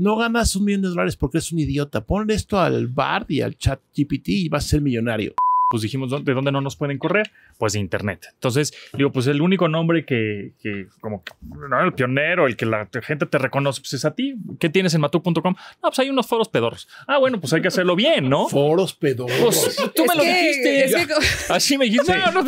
no ganas un millón de dólares porque eres un idiota. Ponle esto al Bard y al chat GPT y vas a ser millonario. Pues dijimos, ¿de dónde no nos pueden correr? Pues de Internet. Entonces, digo, pues el único nombre que, como el pionero, el que la gente te reconoce, pues es a ti. ¿Qué tienes en matu.com? Ah, pues hay unos foros pedorros. Ah, bueno, pues hay que hacerlo bien, ¿no? Foros pedorros. tú me lo dijiste. Así me dijiste. No,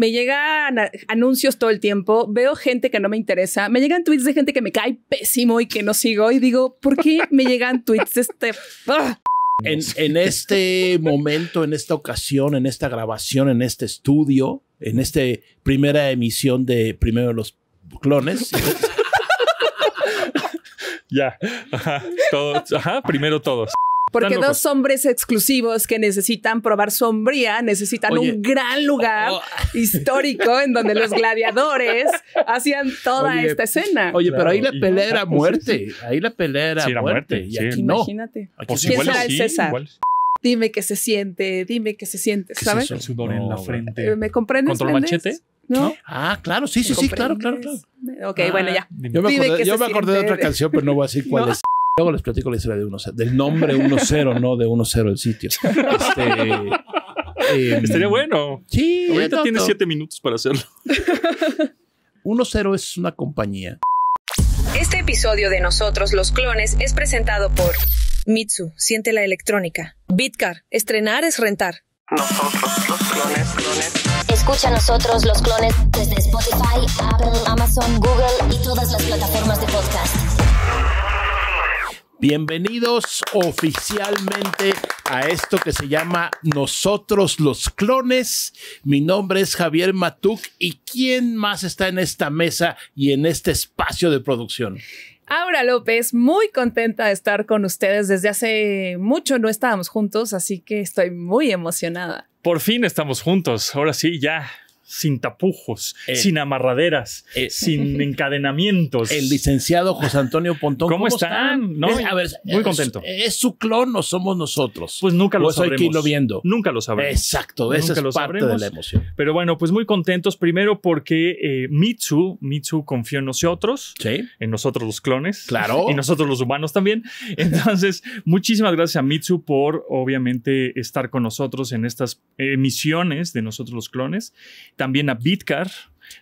me llegan anuncios todo el tiempo, veo gente que no me interesa, me llegan tweets de gente que me cae pésimo y que no sigo y digo, ¿por qué me llegan tweets de este... En, este momento, en esta ocasión, en esta grabación, en este estudio, en esta primera emisión de Primero los Clones. ya, todos, ajá, primero todos. Porque dos pues hombres exclusivos que necesitan probar sombría necesitan un gran lugar oh, oh. histórico en donde los gladiadores hacían toda esta escena. Oye, pero ahí la pelea era muerte. Ahí la pelea era, muerte. aquí Imagínate. Aquí será pues César? dime qué se siente, dime qué se siente, ¿sabes? el sudor en la frente. Eh, ¿Me comprendes? ¿Control machete? Ah, claro, sí, sí, sí, claro, claro, claro. Ok, bueno, ah, ya. Yo me acordé, de otra canción, pero no voy a decir cuál es. Luego les platico la historia de del nombre 1-0, no de 1-0 el sitio. Este, em, Estaría bueno. Sí. Ahorita tienes 7 minutos para hacerlo. 1-0 es una compañía. Este episodio de Nosotros los Clones es presentado por Mitsu, siente la electrónica. Bitcar, estrenar es rentar. Nosotros los clones, clones. Escucha a Nosotros los Clones desde Spotify, Apple, Amazon, Google y todas las plataformas de podcast. Bienvenidos oficialmente a esto que se llama Nosotros los Clones. Mi nombre es Javier Matuk y ¿quién más está en esta mesa y en este espacio de producción? Aura López, muy contenta de estar con ustedes. Desde hace mucho no estábamos juntos, así que estoy muy emocionada. Por fin estamos juntos, ahora sí, ya sin tapujos, eh. sin amarraderas, eh. sin encadenamientos. El licenciado José Antonio Pontón. ¿Cómo, están? muy contento. Es, su clon o somos nosotros? Pues nunca lo sabremos. viendo. Nunca lo sabremos. Exacto, esa es lo parte de la emoción. Pero bueno, pues muy contentos primero porque eh, Mitsu, Mitsu confió en nosotros, en nosotros los clones, claro, y nosotros los humanos también. Entonces, muchísimas gracias a Mitsu por obviamente estar con nosotros en estas emisiones de nosotros los clones también a Bitcar,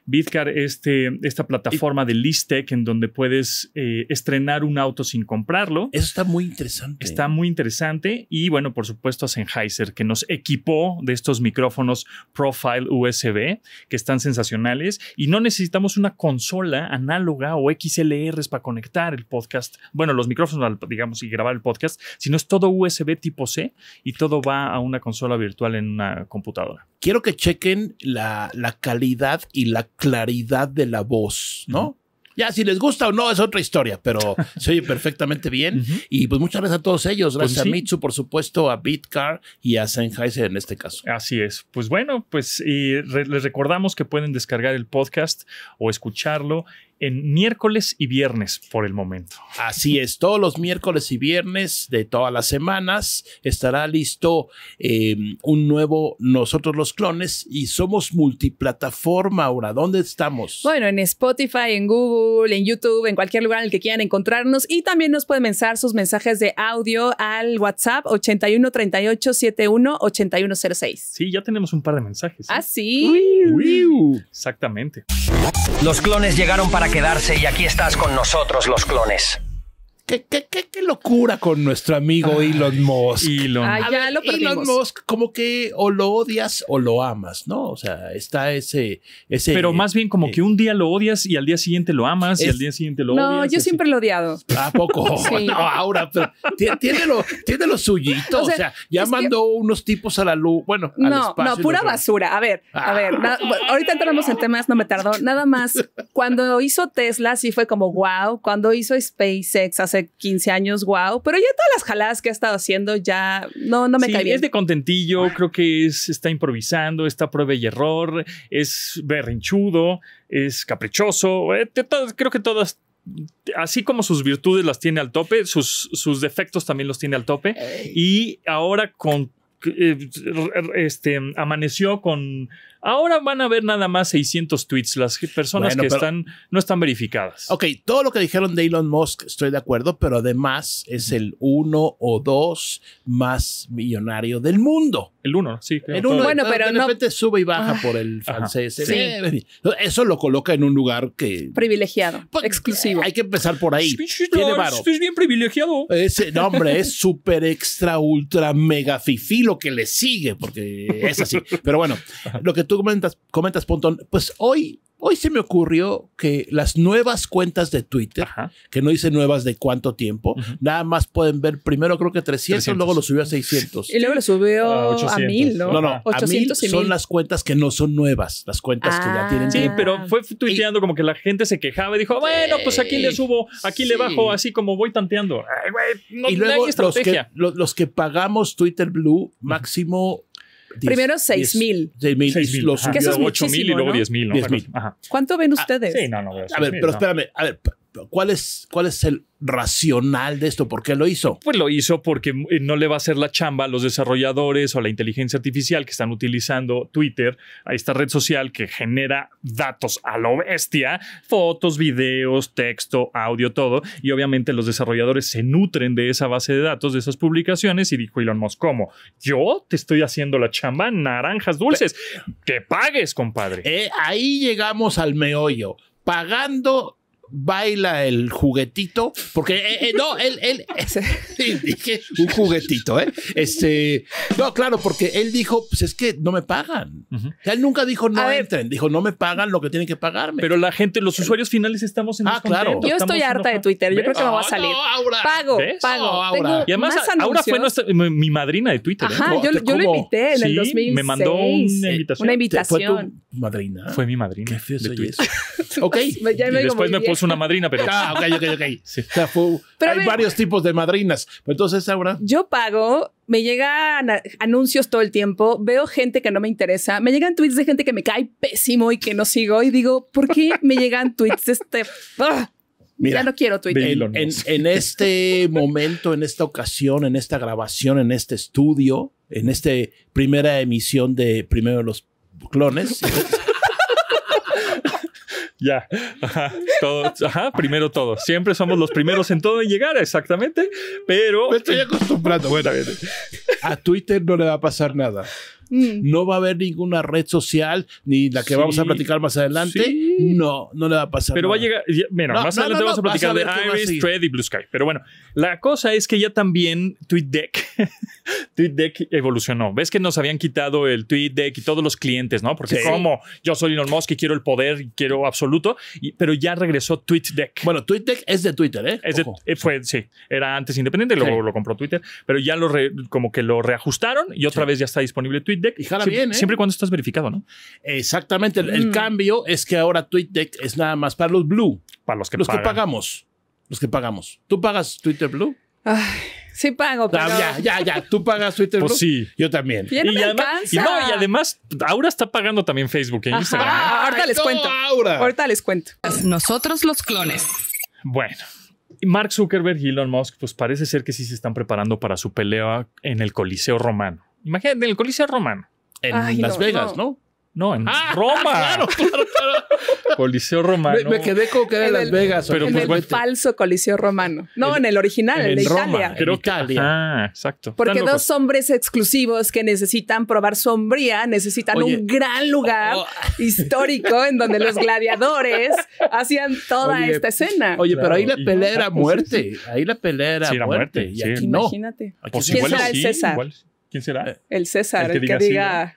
Bitcar, este, esta plataforma de Listec en donde puedes eh, estrenar un auto sin comprarlo. Eso está muy interesante. Está muy interesante. Y bueno, por supuesto, Sennheiser, que nos equipó de estos micrófonos Profile USB, que están sensacionales. Y no necesitamos una consola análoga o XLRs para conectar el podcast, bueno, los micrófonos, digamos, y grabar el podcast, sino es todo USB tipo C y todo va a una consola virtual en una computadora. Quiero que chequen la, la calidad y la la claridad de la voz, ¿no? Ya, si les gusta o no, es otra historia, pero se oye perfectamente bien. Y pues muchas gracias a todos ellos. Pues gracias a Mitsu, por supuesto, a Bitcar y a Sennheiser en este caso. Así es. Pues bueno, pues y les recordamos que pueden descargar el podcast o escucharlo en miércoles y viernes por el momento. Así es, todos los miércoles y viernes de todas las semanas estará listo em, un nuevo Nosotros los Clones y somos multiplataforma ahora. ¿Dónde estamos? Bueno, en Spotify, en Google, en YouTube, en cualquier lugar en el que quieran encontrarnos y también nos pueden mensar sus mensajes de audio al WhatsApp 81 38 Sí, ya tenemos un par de mensajes. ¿eh? Ah, sí. Exactamente. Los clones llegaron para quedarse y aquí estás con nosotros los clones. ¿Qué, locura con nuestro amigo Elon Musk. Ah, Elon. Musk, como que o lo odias o lo amas, ¿no? O sea, está ese. ese Pero más bien como eh, que un día lo odias y al día siguiente lo amas y al día siguiente lo no, No, yo siempre lo he odiado. ¿A poco? No, ahora, pero tiene, lo, tiene suyito. O sea, ya mandó unos tipos a la luz. Bueno, no, al no, pura basura. A ver, a ver. Ah. ahorita entramos en temas, no me tardó. Nada más. Cuando hizo Tesla, sí fue como wow. Cuando hizo SpaceX hace 15 años, wow, pero ya todas las jaladas que ha estado haciendo ya no, no me Es de contentillo, ah. creo que es, está improvisando, está prueba y error, es berrinchudo, es caprichoso, eh, creo que todas así como sus virtudes las tiene al tope, sus, sus defectos también los tiene al tope. Y ahora con eh, este, amaneció con Ahora van a ver nada más 600 tweets, las personas que están, no están verificadas. Ok, todo lo que dijeron de Elon Musk estoy de acuerdo, pero además es el uno o dos más millonario del mundo. El uno, sí. el uno, bueno, pero de repente sube y baja ah. por el francés. sí. Eso lo coloca en un lugar que... Privilegiado, pues, exclusivo. Hay que empezar por ahí. Tiene varo. bien privilegiado. Ese nombre es súper extra, ultra, mega fifí lo que le sigue, porque es así. Pero bueno, lo que tú comentas, comentas pues hoy, hoy se me ocurrió que las nuevas cuentas de Twitter, que no hice nuevas de cuánto tiempo, nada más pueden ver primero creo que 300, luego lo subió a 600. Y luego lo subió a, 1000, ¿no? No, no, 800 a 1000 son las cuentas que no son nuevas, las cuentas que ya ah. tienen. Sí, pero fue tuiteando como que la gente se quejaba y dijo, ah, bueno, pues aquí le subo, aquí le bajo, así como voy tanteando. y luego Los, que, los que pagamos Twitter Blue, máximo Primero 6 mil. 6 mil. Los subió 8 mil y luego 10 mil. ¿Cuánto ven ah, ustedes? sí, no, no. A, a ver, pero espérame. A ver, ¿Cuál es, es el racional de esto? ¿Por qué lo hizo? Pues lo hizo porque eh, no le va a hacer la chamba a los desarrolladores o a la inteligencia artificial que están utilizando Twitter, a esta red social que genera datos a lo bestia, fotos, videos, texto, audio, todo. Y obviamente los desarrolladores se nutren de esa base de datos, de esas publicaciones. Y dijo Elon Musk, ¿cómo? Yo te estoy haciendo la chamba naranjas dulces. que pagues, compadre. Eh, ahí llegamos al meollo. Pagando baila el juguetito, porque eh, eh, no, él, él dije un juguetito, ¿eh? Este, no, claro, porque él dijo, pues es que no me pagan. Él nunca dijo no entren, dijo no me pagan lo que tienen que pagarme. Pero la gente, los usuarios finales estamos en Ah, claro. Yo estoy harta de Twitter, yo creo que me va a salir. Pago, pago. y además, ahora fue mi madrina de Twitter. ¿eh? Ajá, yo, yo lo invité en el 2006. Me mandó una invitación. Una invitación. ¿Fue tu madrina? Fue mi madrina. Qué feo de soy ok. ya me y después me una madrina, pero. Ah, hay varios tipos de madrinas. entonces ahora. Yo pago, me llegan anuncios todo el tiempo, veo gente que no me interesa, me llegan tweets de gente que me cae pésimo y que no sigo y digo, ¿por qué me llegan tweets este? Ah, ya no quiero En, este momento, en esta ocasión, en esta grabación, en este estudio, en esta primera emisión de Primero los Clones. Ya, todo, primero todo. Siempre somos los primeros en todo en llegar, exactamente, pero... Me estoy acostumbrando, a Twitter no le va a pasar nada. Mm. No va a haber ninguna red social, ni la que vamos a platicar más adelante. No, no le va a pasar. Pero va a llegar, más adelante vamos a platicar de Iris, Thread y Blue Sky. Pero bueno, la cosa es que ya también TweetDeck, TweetDeck evolucionó. Ves que nos habían quitado el TweetDeck y todos los clientes, ¿no? Porque como yo soy Elon Musk y quiero el poder y quiero absoluto, pero ya regresó TweetDeck. Bueno, TweetDeck es de Twitter, ¿eh? Es eh, sí, era antes independiente, luego lo compró Twitter, pero ya lo como que lo reajustaron y otra vez ya está disponible Twitter ¿eh? siempre, bien, Siempre cuando estás verificado, ¿no? Exactamente. El, mm. cambio es que ahora TweetDeck es nada más para los Blue. Para los que Los pagamos. Los que pagamos. ¿Tú pagas Twitter Blue? Ay, sí pago, ah, pero... ya, ya, ya. ¿Tú pagas Twitter pues Blue? sí. Yo también. y, además, y, no, y además, Aura está pagando también Facebook e Instagram. ¿eh? Ah, ahorita les cuento. Ahorita les cuento. Nosotros los clones. Bueno. Mark Zuckerberg y Elon Musk, pues parece ser que sí se están preparando para su pelea en el Coliseo Romano. Imagínate, en el Coliseo Romano. En Las Vegas, ¿no? No, en ah, Roma. Claro, claro, claro. Coliseo Romano. Me, quedé con que era en Las Vegas. Pero pues pues en el falso Coliseo Romano. No, en, el original, en el de Roma, Italia. en Ah, exacto. Porque dos hombres exclusivos que necesitan probar sombría necesitan un gran lugar oh, oh. histórico en donde los gladiadores hacían toda esta escena. Oye, pero ahí la pelea era pues muerte. Ahí la pelea era, muerte. Y Imagínate. Aquí ¿Quién César? ¿Quién será? Eh, el César, el que, diga,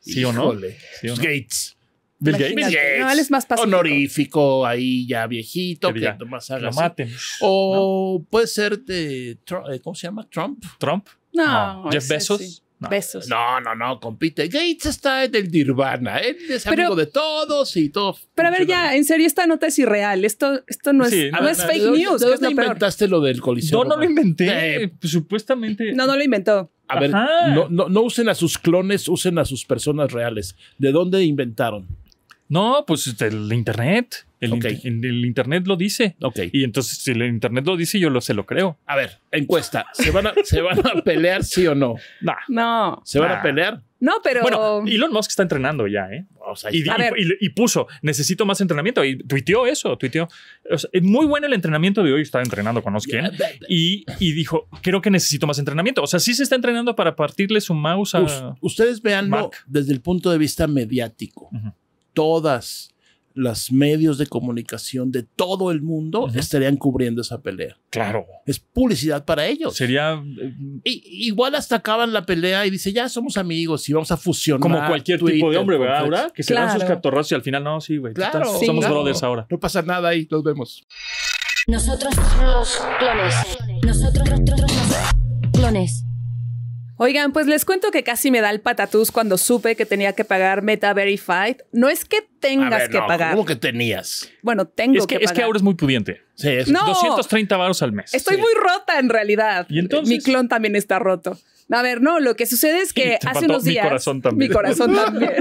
sí, o no? Gates. Bill Gates. No, él es más pacífico. Honorífico, ahí ya viejito, que, más haga lo O puede ser de, eh, ¿cómo se llama? Trump. Trump. No. Jeff Bezos. No. Besos. No, no, no, compite. Gates está en el Nirvana. Él es amigo de todos y todo. Pero a ver, ya, en serio, esta nota es irreal. Esto, esto no es, no, es fake news. ¿Dónde inventaste lo del coliseo? No, no lo inventé. Eh, supuestamente. No, no lo inventó. A ver, no, no, no usen a sus clones, usen a sus personas reales. ¿De dónde inventaron? No, pues este, el internet. El, internet lo dice. Y entonces, si el internet lo dice, yo lo, se lo creo. A ver, encuesta. ¿Se van a, ¿se van a pelear sí o no? No. No. ¿Se van a pelear? No, pero. Bueno, Elon Musk está entrenando ya, ¿eh? y, puso, necesito más entrenamiento. Y tuiteó eso, tuiteó. muy bueno el entrenamiento de hoy, está entrenando con Oskien. Y, dijo, creo que necesito más entrenamiento. O sea, sí se está entrenando para partirle su mouse a. ustedes vean desde el punto de vista mediático. Todas los medios de comunicación de todo el mundo estarían cubriendo esa pelea. Claro. Es publicidad para ellos. Sería. Eh, igual hasta acaban la pelea y dice, ya somos amigos y vamos a fusionar. Como cualquier tipo de hombre, ¿verdad? que se dan sus catorrazos y al final, no, sí, güey. Claro, somos brothers ahora. No pasa nada ahí, los vemos. Nosotros los clones. Nosotros los clones. Oigan, pues les cuento que casi me da el patatús cuando supe que tenía que pagar Meta Verified. No es que tengas que no, pagar. ¿Cómo que tenías? Bueno, tengo que, pagar. Es que ahora es muy pudiente. es 230 baros al mes. Estoy muy rota en realidad. ¿Y entonces? Mi clon también está roto. A ver, no, lo que sucede es que hace unos días. Mi corazón también. Mi corazón también.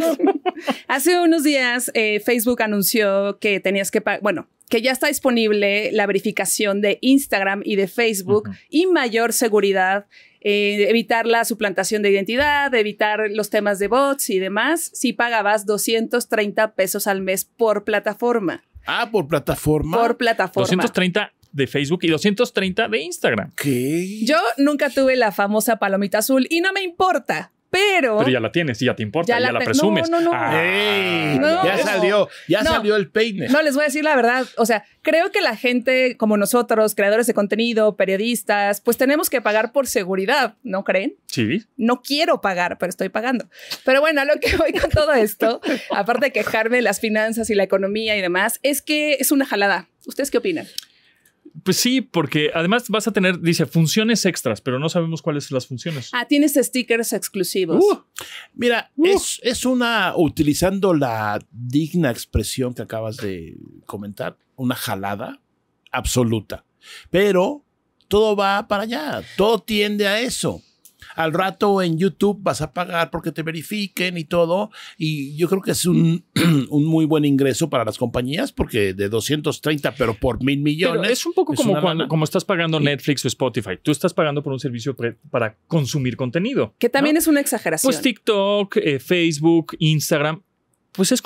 hace unos días eh, Facebook anunció que tenías que pagar. Bueno, que ya está disponible la verificación de Instagram y de Facebook y mayor seguridad eh, evitar la suplantación de identidad, evitar los temas de bots y demás, si pagabas 230 pesos al mes por plataforma. Ah, por plataforma. Por plataforma. 230 de Facebook y 230 de Instagram. ¿Qué? Yo nunca tuve la famosa palomita azul y no me importa pero... Pero ya la tienes y ya te importa, ya, la, presumes. No, ah. ya salió, ya salió el peine. No, les voy a decir la verdad. O sea, creo que la gente como nosotros, creadores de contenido, periodistas, pues tenemos que pagar por seguridad, ¿no creen? Sí. No quiero pagar, pero estoy pagando. Pero bueno, a lo que voy con todo esto, aparte de quejarme las finanzas y la economía y demás, es que es una jalada. ¿Ustedes qué opinan? Pues sí, porque además vas a tener, dice, funciones extras, pero no sabemos cuáles son las funciones. Ah, tienes stickers exclusivos. Uh, mira, uh. es, una, utilizando la digna expresión que acabas de comentar, una jalada absoluta. Pero todo va para allá, todo tiende a eso. Al rato en YouTube vas a pagar porque te verifiquen y todo. Y yo creo que es un, muy buen ingreso para las compañías porque de 230, pero por mil millones. es un poco como cuando como estás pagando Netflix o Spotify. Tú estás pagando por un servicio para consumir contenido. Que también es una exageración. Pues TikTok, eh, Facebook, Instagram pues es,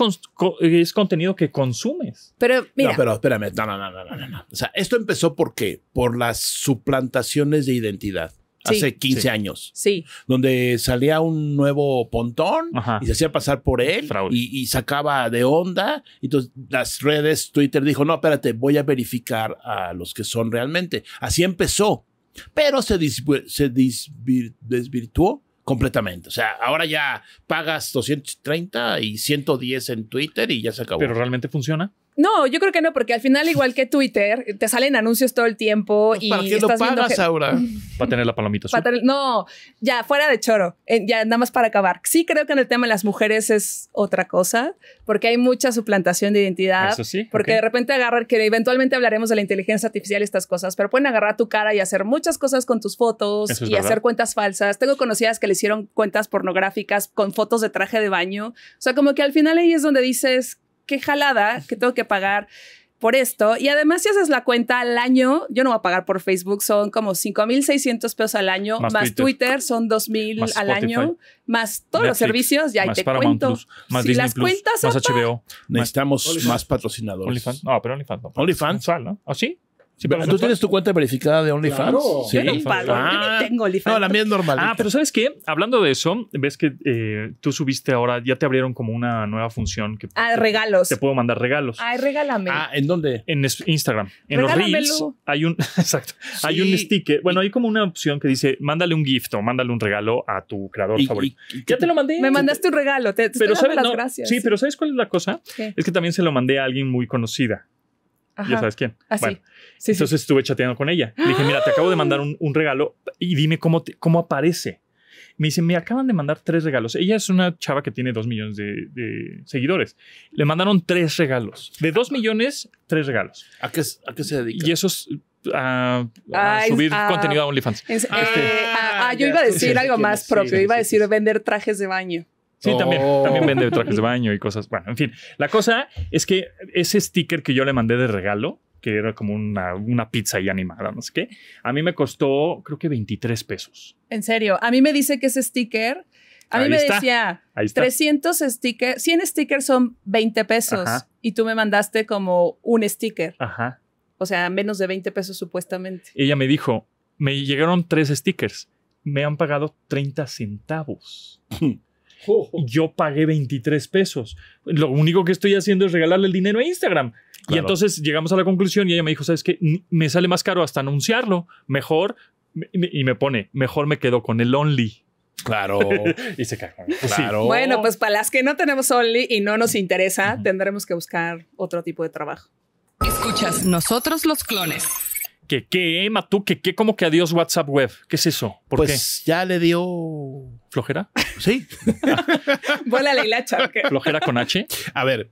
es contenido que consumes. Pero mira. No, pero espérame, no, no, no, no, no, no. O sea, esto empezó por qué? Por las suplantaciones de identidad hace 15 años. Sí. Donde salía un nuevo pontón y se hacía pasar por él y, sacaba de onda. Entonces las redes, Twitter dijo, no, espérate, voy a verificar a los que son realmente. Así empezó, pero se, se desvirtuó completamente. O sea, ahora ya pagas 230 y 110 en Twitter y ya se acabó. Pero realmente funciona. No, yo creo que no, porque al final, igual que Twitter, te salen anuncios todo el tiempo y. ¿Para qué lo pagas ahora? Para tener la palomita No, ya, fuera de choro. ya, nada más para acabar. Sí, creo que en el tema de las mujeres es otra cosa, porque hay mucha suplantación de identidad. Eso sí. Porque de repente agarrar, que eventualmente hablaremos de la inteligencia artificial y estas cosas, pero pueden agarrar tu cara y hacer muchas cosas con tus fotos y hacer cuentas falsas. Tengo conocidas que le hicieron cuentas pornográficas con fotos de traje de baño. O sea, como que al final ahí es donde dices, qué jalada que tengo que pagar por esto. Y además, si haces la cuenta al año, yo no voy a pagar por Facebook, son como 5.600 pesos al año, más, Twitter. son 2.000 al año, más todos los servicios, ya ahí te cuento. las cuentas más HBO. Necesitamos más patrocinadores. OnlyFans, no, pero OnlyFans OnlyFans. ¿no? así ¿Ah, pero ¿Tú tienes tu cuenta verificada de OnlyFans? Claro. ¿Sí? Yo no yo no ah. tengo OnlyFans. No, la mía es normal. Ah, pero ¿sabes qué? Hablando de eso, ves que eh, tú subiste ahora, ya te abrieron como una nueva función. Que ah, regalos. Te puedo mandar regalos. Ay, regálame. Ah, ¿en dónde? En Instagram. En los Reels hay un, exacto, hay un sticker. Bueno, hay como una opción que dice, mándale un gift o mándale un regalo a tu creador favorito. ya te lo mandé. Me mandaste un regalo, te, pero las gracias. Sí, pero ¿sabes cuál es la cosa? Es que también se lo mandé a alguien muy conocida ya sabes quién. Así. Ah, entonces estuve chateando con ella. Le dije, mira, te acabo de mandar un, regalo y dime cómo, cómo aparece. Me dice, me acaban de mandar tres regalos. Ella es una chava que tiene dos millones de, seguidores. Le mandaron tres regalos. De dos millones, tres regalos. ¿A qué, a qué se dedica? Y eso ah, a, a ah, subir contenido a OnlyFans. Este, yo iba a decir algo más propio, iba a decir vender trajes de baño. Sí, también, oh. también vende trajes de baño y cosas. Bueno, en fin, la cosa es que ese sticker que yo le mandé de regalo, que era como una, una pizza y animada, no sé qué, a mí me costó creo que 23 pesos. En serio, a mí me dice que ese sticker, a mí me decía 300 stickers, 100 stickers son 20 pesos y tú me mandaste como un sticker. Ajá. O sea, menos de 20 pesos supuestamente. Ella me dijo, me llegaron tres stickers, me han pagado 30 centavos. Yo pagué 23 pesos. Lo único que estoy haciendo es regalarle el dinero a Instagram. Y entonces llegamos a la conclusión y ella me dijo, ¿sabes qué? Me sale más caro hasta anunciarlo. Mejor, y me pone, mejor me quedo con el Only. Claro. y se cagaron. Bueno, pues para las que no tenemos Only y no nos interesa, tendremos que buscar otro tipo de trabajo. Escuchas, nosotros los clones. ¿Qué, qué, tú qué? ¿Cómo que adiós WhatsApp Web? ¿Qué es eso? ¿Por pues ya le dio... ¿Flojera? Sí. Vuela la hilacha. ¿Flojera con H? A ver,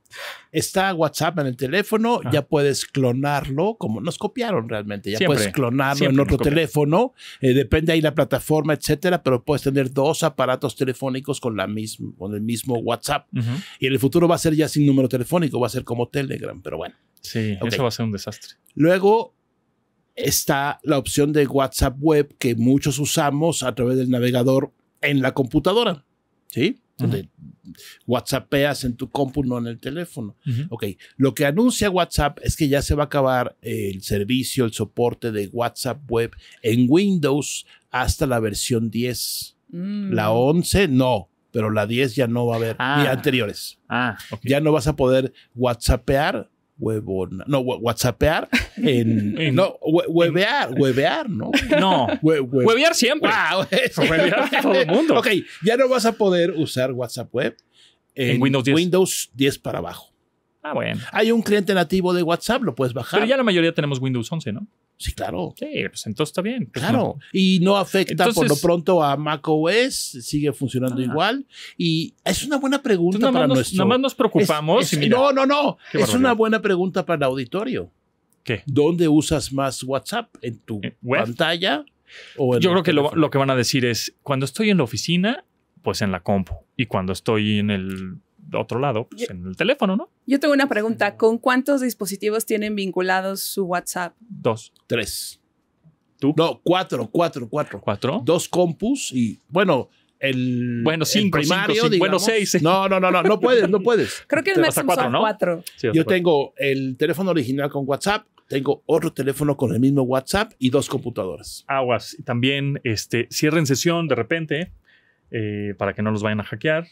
está WhatsApp en el teléfono, ah. ya puedes clonarlo, como nos copiaron realmente, ya puedes clonarlo en otro teléfono, eh, depende ahí la plataforma, etcétera, pero puedes tener dos aparatos telefónicos con, la misma, con el mismo WhatsApp. Y en el futuro va a ser ya sin número telefónico, va a ser como Telegram, pero bueno. Sí, eso va a ser un desastre. Luego está la opción de WhatsApp web que muchos usamos a través del navegador en la computadora. ¿Sí? Donde en tu compu, no en el teléfono. Ok, lo que anuncia WhatsApp es que ya se va a acabar el servicio, el soporte de WhatsApp web en Windows hasta la versión 10. Mm. La 11 no, pero la 10 ya no va a haber, ah. anteriores. Ah, Ya no vas a poder WhatsAppear no, whatsappear en, no, webear huevear, ¿no? No, huevear siempre. Wow. Ah, todo el mundo. Ok, ya no vas a poder usar WhatsApp Web en, Windows 10. Windows 10 para abajo. Ah, bueno. Hay un cliente nativo de WhatsApp, lo puedes bajar. Pero ya la mayoría tenemos Windows 11, ¿no? Sí, claro. Sí, pues entonces está bien. Pues, claro. Y no afecta por lo pronto a macOS, sigue funcionando igual. Y es una buena pregunta para nuestro. Nada más nos preocupamos. no, no, no. Es una buena pregunta para el auditorio. ¿Qué? ¿Dónde usas más WhatsApp? ¿En tu pantalla? Yo creo que lo, lo que van a decir es: cuando estoy en la oficina, pues en la compu. Y cuando estoy en el otro lado, pues, en el teléfono, ¿no? Yo tengo una pregunta. ¿Con cuántos dispositivos tienen vinculados su WhatsApp? Dos. Tres. ¿Tú? No, cuatro, cuatro, cuatro. ¿Cuatro? Dos compus y, bueno, el, bueno, cinco, primario, bueno, seis. No, no, no, no, no puedes, no puedes. Creo que el máximo cuatro, cuatro. Yo tengo el teléfono original con WhatsApp, tengo otro teléfono con el mismo WhatsApp y dos computadoras. Aguas, también este, cierren sesión de repente eh, para que no los vayan a hackear.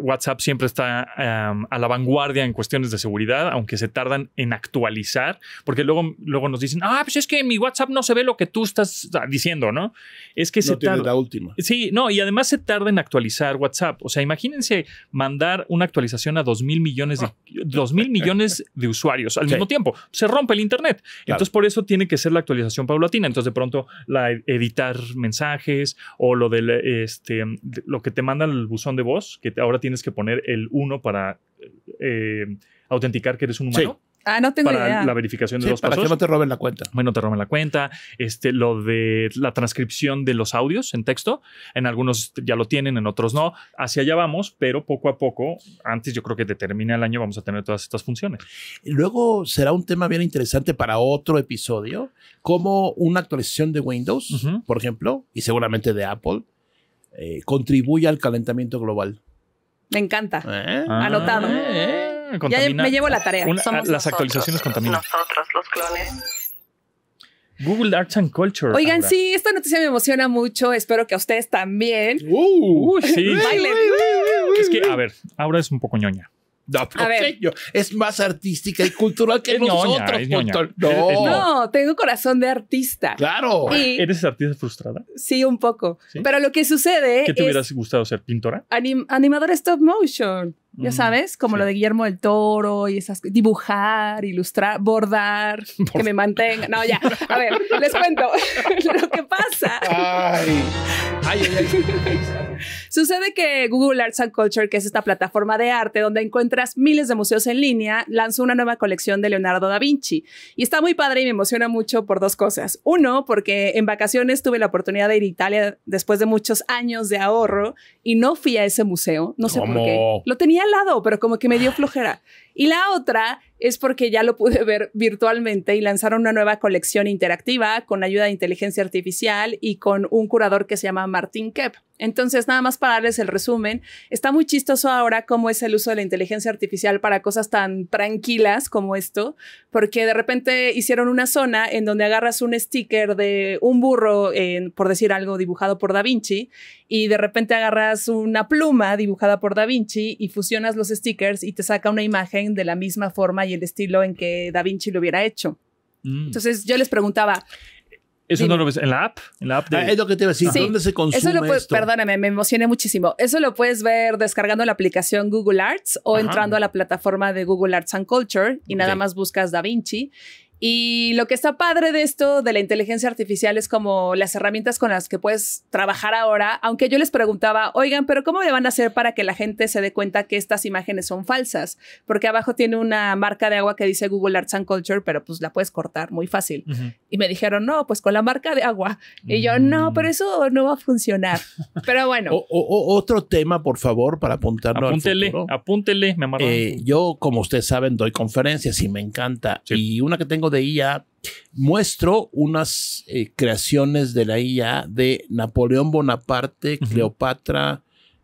WhatsApp siempre está a la vanguardia en cuestiones de seguridad, aunque se tardan en actualizar, porque luego, luego nos dicen, ah, pues es que mi WhatsApp no se ve lo que tú estás diciendo, ¿no? Es que se tarda. la última. Sí, no, y además se tarda en actualizar WhatsApp. O sea, imagínense mandar una actualización a 2 mil millones de, ah. dos mil millones de usuarios al mismo tiempo. Se rompe el Internet. Entonces, por eso tiene que ser la actualización paulatina. Entonces, de pronto, la e, editar mensajes o lo del, este, lo que te manda el buzón de voz, que ahora tienes que poner el 1 para eh, autenticar que eres un humano. Ah, para la verificación de sí, los para que no te roben la cuenta. Bueno, te roben la cuenta. Este, lo de la transcripción de los audios en texto. En algunos ya lo tienen, en otros no. Hacia allá vamos, pero poco a poco, antes yo creo que te el año, vamos a tener todas estas funciones. Luego será un tema bien interesante para otro episodio, cómo una actualización de Windows, por ejemplo, y seguramente de Apple, eh, contribuye al calentamiento global. Me encanta. ¿Eh? Anotado. ¿Eh? Ya me llevo la tarea. las actualizaciones contaminan. Nosotros, los clones. Google Arts and Culture. Oigan, sí, esta noticia me emociona mucho. Espero que a ustedes también. Uh, sí. Bailen. es que, a ver, ahora es un poco ñoña. No, es más artística y cultural que nosotros. No. tengo corazón de artista. Claro. Ah, ¿Eres artista frustrada? Sí, un poco. Pero lo que sucede. ¿Qué te hubieras gustado ser pintora? animadora stop motion. Ya mm, sabes, como lo de Guillermo del Toro y esas dibujar, ilustrar, bordar, que me mantenga. No, ya. A ver, les cuento lo que pasa. Ay. Sucede que Google Arts and Culture, que es esta plataforma de arte donde encuentras miles de museos en línea, lanzó una nueva colección de Leonardo da Vinci. Y está muy padre y me emociona mucho por dos cosas. Uno, porque en vacaciones tuve la oportunidad de ir a Italia después de muchos años de ahorro y no fui a ese museo. No sé por qué. Lo tenía al lado, pero como que me dio flojera. Y la otra es porque ya lo pude ver virtualmente y lanzaron una nueva colección interactiva con ayuda de inteligencia artificial y con un curador que se llama Martín Kepp. Entonces, nada más para darles el resumen, está muy chistoso ahora cómo es el uso de la inteligencia artificial para cosas tan tranquilas como esto, porque de repente hicieron una zona en donde agarras un sticker de un burro, por decir algo, dibujado por Da Vinci, y de repente agarras una pluma dibujada por Da Vinci y fusionas los stickers y te saca una imagen de la misma forma y el estilo en que Da Vinci lo hubiera hecho. Mm. Entonces yo les preguntaba, ¿Eso no lo ves en la app? En la app ah, de... ah, es lo que te iba a decir. ¿Dónde se consume eso lo puedes Perdóname, me emocioné muchísimo. Eso lo puedes ver descargando la aplicación Google Arts o entrando a la plataforma de Google Arts and Culture y nada más buscas Da Vinci y lo que está padre de esto de la inteligencia artificial es como las herramientas con las que puedes trabajar ahora, aunque yo les preguntaba, oigan, pero ¿cómo le van a hacer para que la gente se dé cuenta que estas imágenes son falsas? Porque abajo tiene una marca de agua que dice Google Arts and Culture, pero pues la puedes cortar muy fácil. Y me dijeron, no, pues con la marca de agua. Y yo, no, mm. pero eso no va a funcionar. Pero bueno. otro tema, por favor, para apuntarlo. Apúntele, apúntele, me eh, yo, como ustedes saben, doy conferencias y me encanta. Y una que tengo de IA, muestro unas eh, creaciones de la IA de Napoleón Bonaparte, Cleopatra,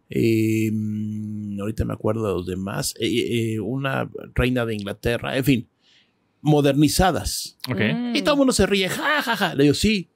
em, ahorita me acuerdo de los demás, eh, eh, una reina de Inglaterra, en fin, modernizadas. Mm. Y todo el mundo se ríe, ja, Le digo, sí,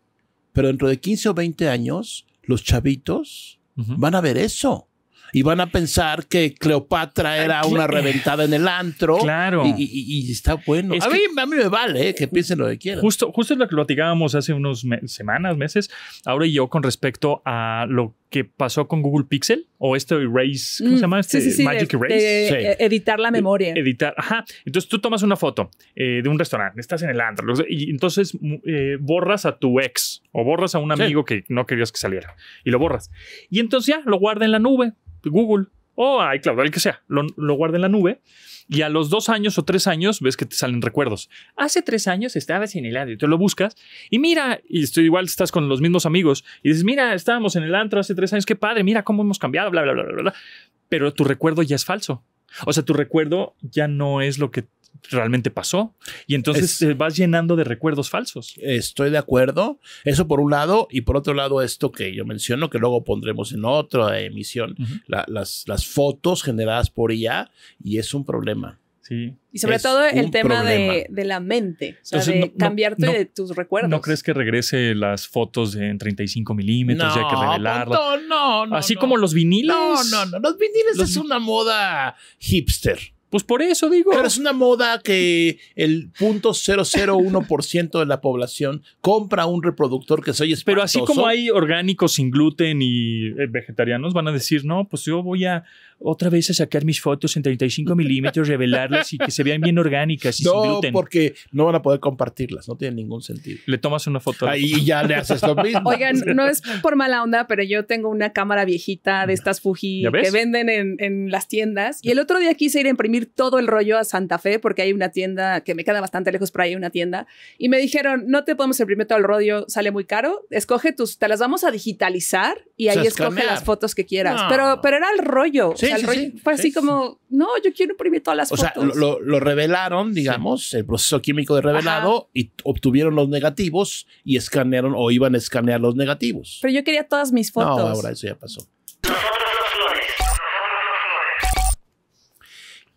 pero dentro de 15 o 20 años, los chavitos van a ver eso y van a pensar que Cleopatra era una reventada en el antro. Claro. Y, está bueno. a, mí, me vale eh, que piensen lo que quieran. Justo, justo lo que platicábamos hace unas semanas, meses, ahora y yo con respecto a lo que pasó con Google Pixel o este Erase, ¿cómo se mm, llama? Este? Magic Erase. E-, editar la e-, memoria. Editar, ajá. Entonces tú tomas una foto eh, de un restaurante, estás en el antro y entonces mm, eh, borras a tu ex o borras a un amigo que no querías que saliera y lo borras. Y entonces ya lo guarda en la nube Google o ay claro, el que sea, lo, guarda en la nube y a los dos años o tres años ves que te salen recuerdos. Hace tres años estabas en el antro y tú lo buscas y mira, y estoy igual estás con los mismos amigos y dices, mira, estábamos en el antro hace tres años, qué padre, mira cómo hemos cambiado, bla, bla, bla, bla, bla. Pero tu recuerdo ya es falso. O sea, tu recuerdo ya no es lo que realmente pasó. Y entonces vas llenando de recuerdos falsos. Estoy de acuerdo. Eso por un lado. Y por otro lado, esto que yo menciono, que luego pondremos en otra emisión, las, las fotos generadas por ella Y es un problema. Sí. Y sobre todo el tema de, la mente, o sea, de cambiarte de tus recuerdos. ¿No crees que regrese las fotos en 35 milímetros? No, hay que revelarlas. No, no, Así como los viniles. No, no, no. Los viniles es una moda hipster. Pues por eso digo. Pero es una moda que el 0.001% de la población compra un reproductor que soy espantoso. Pero así como hay orgánicos sin gluten y eh, vegetarianos, van a decir, no, pues yo voy a otra vez a sacar mis fotos en 35 milímetros, revelarlas y que se vean bien orgánicas y no, gluten. porque no van a poder compartirlas, no tiene ningún sentido. Le tomas una foto. Ahí ya le haces lo mismo. Oigan, no es por mala onda, pero yo tengo una cámara viejita de estas Fuji que venden en, las tiendas y el otro día quise ir a imprimir todo el rollo a Santa Fe porque hay una tienda que me queda bastante lejos, por ahí, una tienda y me dijeron, no te podemos imprimir todo el rollo, sale muy caro, escoge tus, te las vamos a digitalizar y ahí escoge las fotos que quieras. Pero, pero era el rollo. Sí, fue así como, no, yo quiero imprimir todas las fotos. O sea, lo, revelaron, digamos, el proceso químico de revelado y obtuvieron los negativos y escanearon o iban a escanear los negativos. Pero yo quería todas mis fotos. No, ahora eso ya pasó.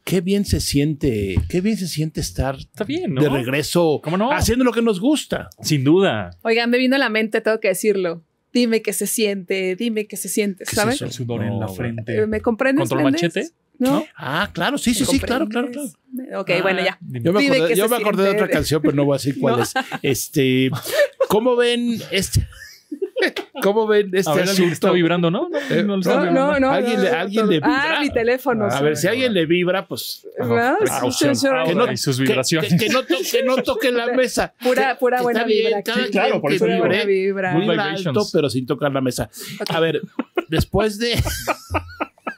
qué bien se siente, qué bien se siente estar de regreso, no? haciendo lo que nos gusta. Sin duda. Oigan, me vino a la mente, tengo que decirlo dime qué se siente, dime qué se siente, ¿sabes? Es el sudor en la frente. Eh, ¿Me comprendes? ¿Control machete? ¿No? Ah, claro, sí, sí, sí, claro, claro, claro. Ok, bueno, ah, ya. Yo me acordé, de otra canción, pero no voy a decir cuál es. Este, ¿cómo ven este? ¿Cómo ven este asunto? está vibrando, ¿no? No, eh, no, no, ¿Alguien, le, vibra. Ah, mi teléfono. A, ver, si alguien le vibra, pues. Ah, que no, Que, no toque, la mesa. Pura, buena vibra. Bien, claro, por eso vibra. Muy alto, pero sin tocar la mesa. A ver, después de.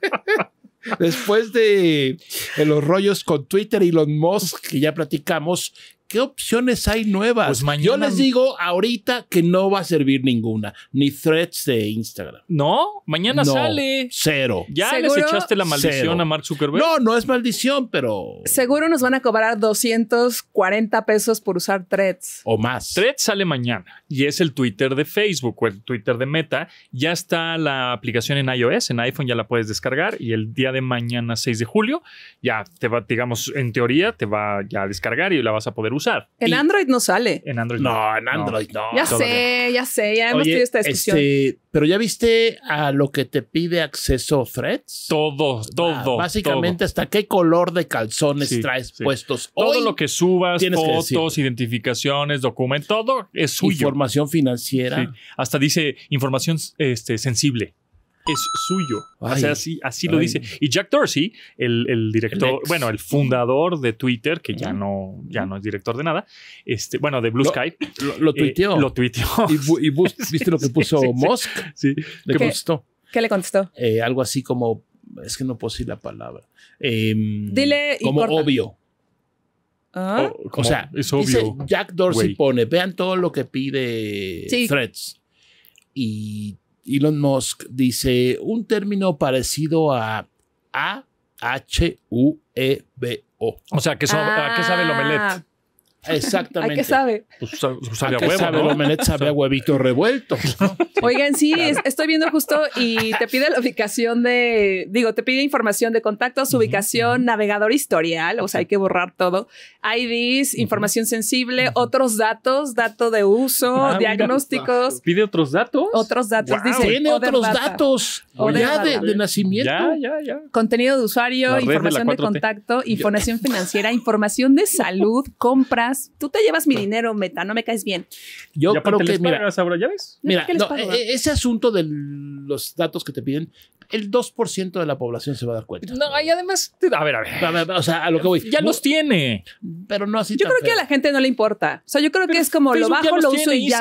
después de, los rollos con Twitter, y los Musk, que ya platicamos, ¿qué opciones hay nuevas? Pues mañana... Yo les digo ahorita que no va a servir ninguna, ni threads de Instagram. No, mañana sale. Cero. Ya echaste la maldición a Mark Zuckerberg. No, no es maldición, pero. Seguro nos van a cobrar 240 pesos por usar threads. O más. Threads sale mañana y es el Twitter de Facebook o el Twitter de Meta. Ya está la aplicación en iOS, en iPhone ya la puedes descargar y el día de mañana, 6 de julio, ya te va, digamos, en teoría, te va ya a descargar y la vas a poder usar usar. En Android no sale. En Android no. No, en Android no. Ya sé, ya sé, ya hemos tenido esta discusión. Este, pero ya viste a lo que te pide acceso Fred? Todo, ah, todo. básicamente, hasta qué color de calzones traes puestos. Todo lo que subas, fotos, identificaciones, documentos, todo es suyo. Información financiera. Sí. Hasta dice información este, sensible es suyo. o sea, así, así lo dice. Y Jack Dorsey, el, director, bueno, el fundador de Twitter, que ya no, ya no es director de nada, este, bueno, de Blue Sky. Lo, eh, tuiteó. lo tuiteó. Y, ¿viste lo que puso Musk? ¿Qué, le contestó? Eh, algo así como, es que no puedo decir la palabra. Em, Dile. Como obvio. Ah. Oh, o, sea, es obvio. Jack Dorsey pone, vean todo lo que pide Threads. Y Elon Musk dice un término parecido a A-H-U-E-B-O. O sea, que ¿a qué sabe el omelette? Ah, Exactamente. ¿A qué sabe? Pues, sabe a, ¿A qué sabe, ¿no? sabe a huevito revuelto. Oigan, sí, estoy viendo justo y te pide la ubicación de, digo, te pide información de contactos, ubicación, navegador historial, o sea, hay que borrar todo, IDs, información sensible, otros datos, dato de uso, ah, diagnósticos. ¿Pide otros datos? Otros datos, dice. Tiene otros datos, O ya de, nacimiento. Ya, ya, Contenido de usuario, información de contacto, información financiera, información de salud, compras, tú te llevas mi ah. dinero, Meta, no me caes bien. Yo creo mira, ahora, ¿ya ves? mira e, e, ese asunto de los datos que te piden, el 2% de la población se va a dar cuenta. No, y además, a ver, a ver, o sea, a lo que voy. Ya los tiene. Pero no así. Yo creo que a la gente no le importa. O sea, yo creo que es como lo bajo, lo uso y ya,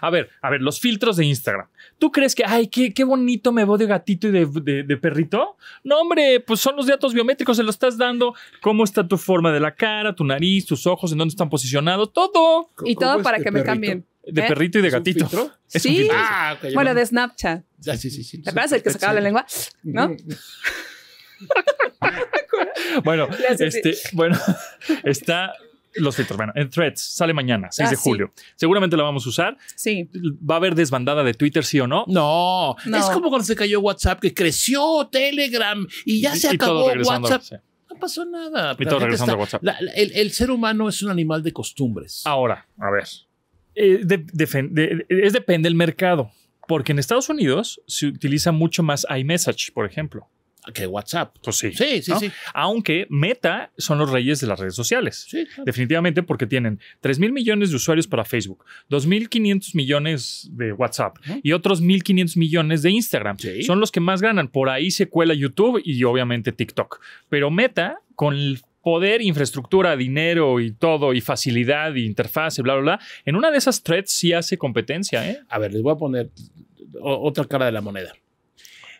A ver, a ver, los filtros de Instagram. ¿Tú crees que, ay, qué, qué bonito me veo de gatito y de, perrito? No, hombre, pues son los datos biométricos, se los estás dando. ¿Cómo está tu forma de la cara, tu nariz, tus ojos, en están posicionados, todo. Y todo para que me cambien. De ¿Eh? perrito y de gatito. sí. Ah, bueno, de Snapchat. sí, sí, sí. ¿Te acuerdas el que sacaba la lengua? ¿No? bueno, este, bueno, está los filtros. Bueno, en Threads sale mañana, 6 ah, de julio. Seguramente la vamos a usar. Sí. ¿Va a haber desbandada de Twitter, sí o no? No. Es como cuando se cayó WhatsApp, que creció Telegram y ya se acabó WhatsApp pasó nada. el, ser humano es un animal de costumbres. Ahora, a ver. Eh, es depende del mercado. Porque en Estados Unidos se utiliza mucho más iMessage, por ejemplo que WhatsApp. Pues sí. Sí, sí, sí. Aunque Meta son los reyes de las redes sociales. Sí. Definitivamente porque tienen 3 mil millones de usuarios para Facebook, mil 2.500 millones de WhatsApp y otros mil 1.500 millones de Instagram. Sí. Son los que más ganan. Por ahí se cuela YouTube y obviamente TikTok. Pero Meta, con el poder, infraestructura, dinero y todo, y facilidad, y interfaz, y bla, bla, bla, en una de esas threads sí hace competencia. ¿eh? A ver, les voy a poner otra cara de la moneda.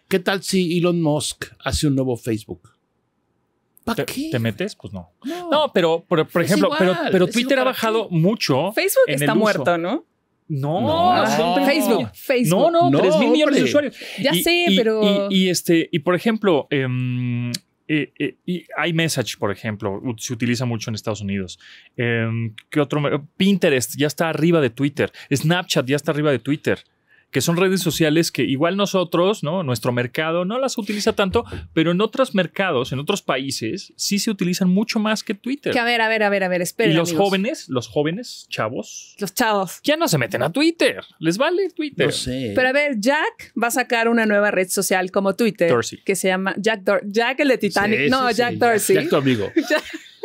¿Qué tal si Elon Musk hace un nuevo Facebook? ¿Para qué? ¿Te metes? Pues no. No, pero, por ejemplo, pero, Twitter ha bajado mucho. Facebook está muerto, ¿no? No, ah, Facebook, Facebook. No, no, 3 mil millones de usuarios. Ya sé, pero. Y, este, y por ejemplo, em, eh, eh, iMessage, por ejemplo, se utiliza mucho en Estados Unidos. Em, ¿Qué otro? Pinterest ya está arriba de Twitter. Snapchat ya está arriba de Twitter que son redes sociales que igual nosotros, ¿no? Nuestro mercado no las utiliza tanto, pero en otros mercados, en otros países, sí se utilizan mucho más que Twitter. Que a ver, a ver, a ver, a ver, esperen. Y los jóvenes, los jóvenes, chavos. Los chavos. Ya no se meten a Twitter. Les vale Twitter. No sé. Pero a ver, Jack va a sacar una nueva red social como Twitter. Que se llama Jack Jack el de Titanic. no, Jack Dorsey. Jack, tu amigo.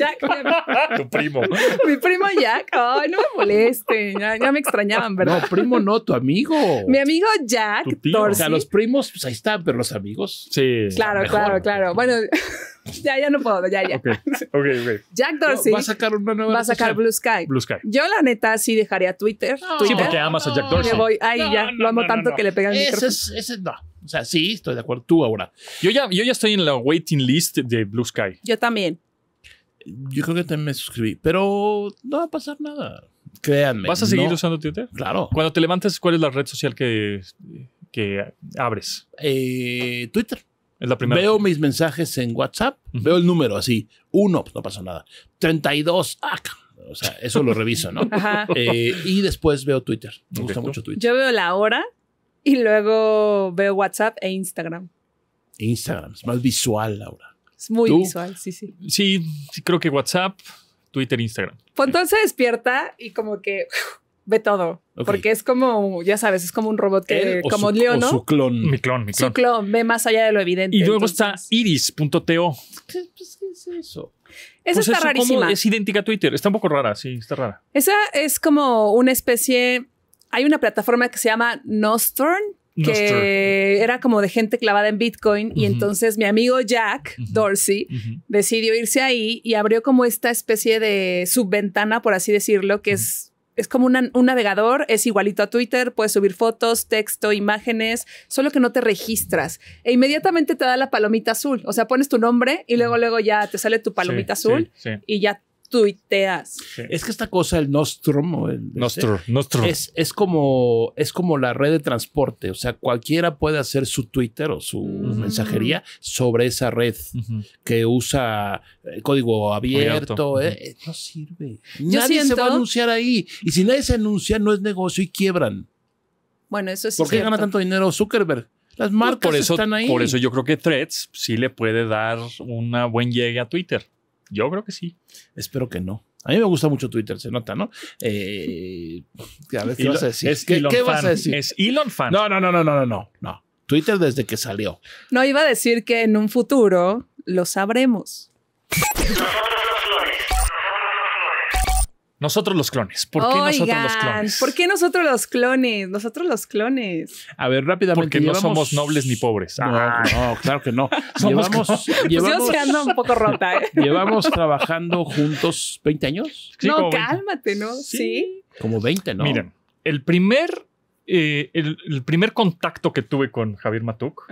Jack. Tu primo. Mi primo Jack. Ay, no me moleste. Ya, me extrañaban, ¿verdad? No, primo no, tu amigo. Mi amigo Jack. O sea, los primos, pues ahí están, pero los amigos. Sí. Pues, claro, claro, claro. Bueno, ya, ya no puedo, ya, ya. Okay. Okay, okay. Jack Dorsey. va a sacar una nueva. Va a sacar Blue Sky. Blue Sky. Yo, la neta, sí dejaría Twitter. Sí, porque amas a Jack Dorsey. Me voy, ahí ya, lo amo tanto que le pegan el ese es, ese no. O sea, sí, estoy de acuerdo. Tú ahora. Yo ya, yo ya estoy en la waiting list de Blue Sky. Yo también. Yo creo que también me suscribí, pero no va a pasar nada. Créanme. ¿Vas a seguir usando Twitter? Claro. Cuando te levantes, ¿cuál es la red social que, abres? Eh, Twitter. Es la primera. Veo mis mensajes en WhatsApp, veo el número así, uno, pues, no pasa nada. 32, ah, O sea, eso lo reviso, ¿no? Eh, y después veo Twitter. Me gusta mucho Twitter. Yo veo la hora y luego veo WhatsApp e Instagram. Instagram, es más visual, Laura. Es muy visual, sí, sí. Sí, creo que WhatsApp, Twitter, Instagram. entonces pues se despierta y como que ve todo. Porque es como, ya sabes, es como un robot que, como su, ¿no? Su clon. Mi clon, mi clon. Su clon, ve más allá de lo evidente. Y luego está iris.to. Pues, pues, ¿Qué, pues, es eso? Esa está rarísima. es idéntica a Twitter. Está un poco rara, sí, está rara. Esa es como una especie. Hay una plataforma que se llama Nostorn, que era como de gente clavada en Bitcoin y entonces mi amigo Jack Dorsey decidió irse ahí y abrió como esta especie de subventana, por así decirlo, que es... Es como un navegador, es igualito a Twitter, puedes subir fotos, texto, imágenes, solo que no te registras. E inmediatamente te da la palomita azul, o sea, pones tu nombre y luego, luego ya te sale tu palomita azul y ya tuiteas. Es que esta cosa, el Nostrum, este, Nostrum, Es, como, es como la red de transporte. O sea, cualquiera puede hacer su Twitter o su mensajería sobre esa red que usa eh, código abierto. Eh, eh, no sirve. nadie se va a anunciar ahí. Y si nadie se anuncia, no es negocio y quiebran. Bueno, eso es ¿Por qué gana tanto dinero Zuckerberg? Las marcas por eso, están ahí. Por eso yo creo que Threads sí le puede dar una buen llega a Twitter. Yo creo que sí. Espero que no. A mí me gusta mucho Twitter, se nota, ¿no? Eh, ¿qué vas a decir? Es ¿Qué, ¿qué vas a decir? Es Elon fan. No, no, no, no, no, no, no. Twitter desde que salió. No iba a decir que en un futuro lo sabremos. Nosotros los clones. ¿Por qué nosotros los clones? ¿Por qué nosotros los clones? Nosotros los clones. A ver, rápidamente. Porque no somos nobles ni pobres. No, ah. claro que no. llevamos, pues llevamos un poco rota. ¿eh? Llevamos trabajando juntos 20 años. no, cálmate, ¿no? Sí. Como 20, ¿no? Miren, el primer, eh, el, primer contacto que tuve con Javier Matuk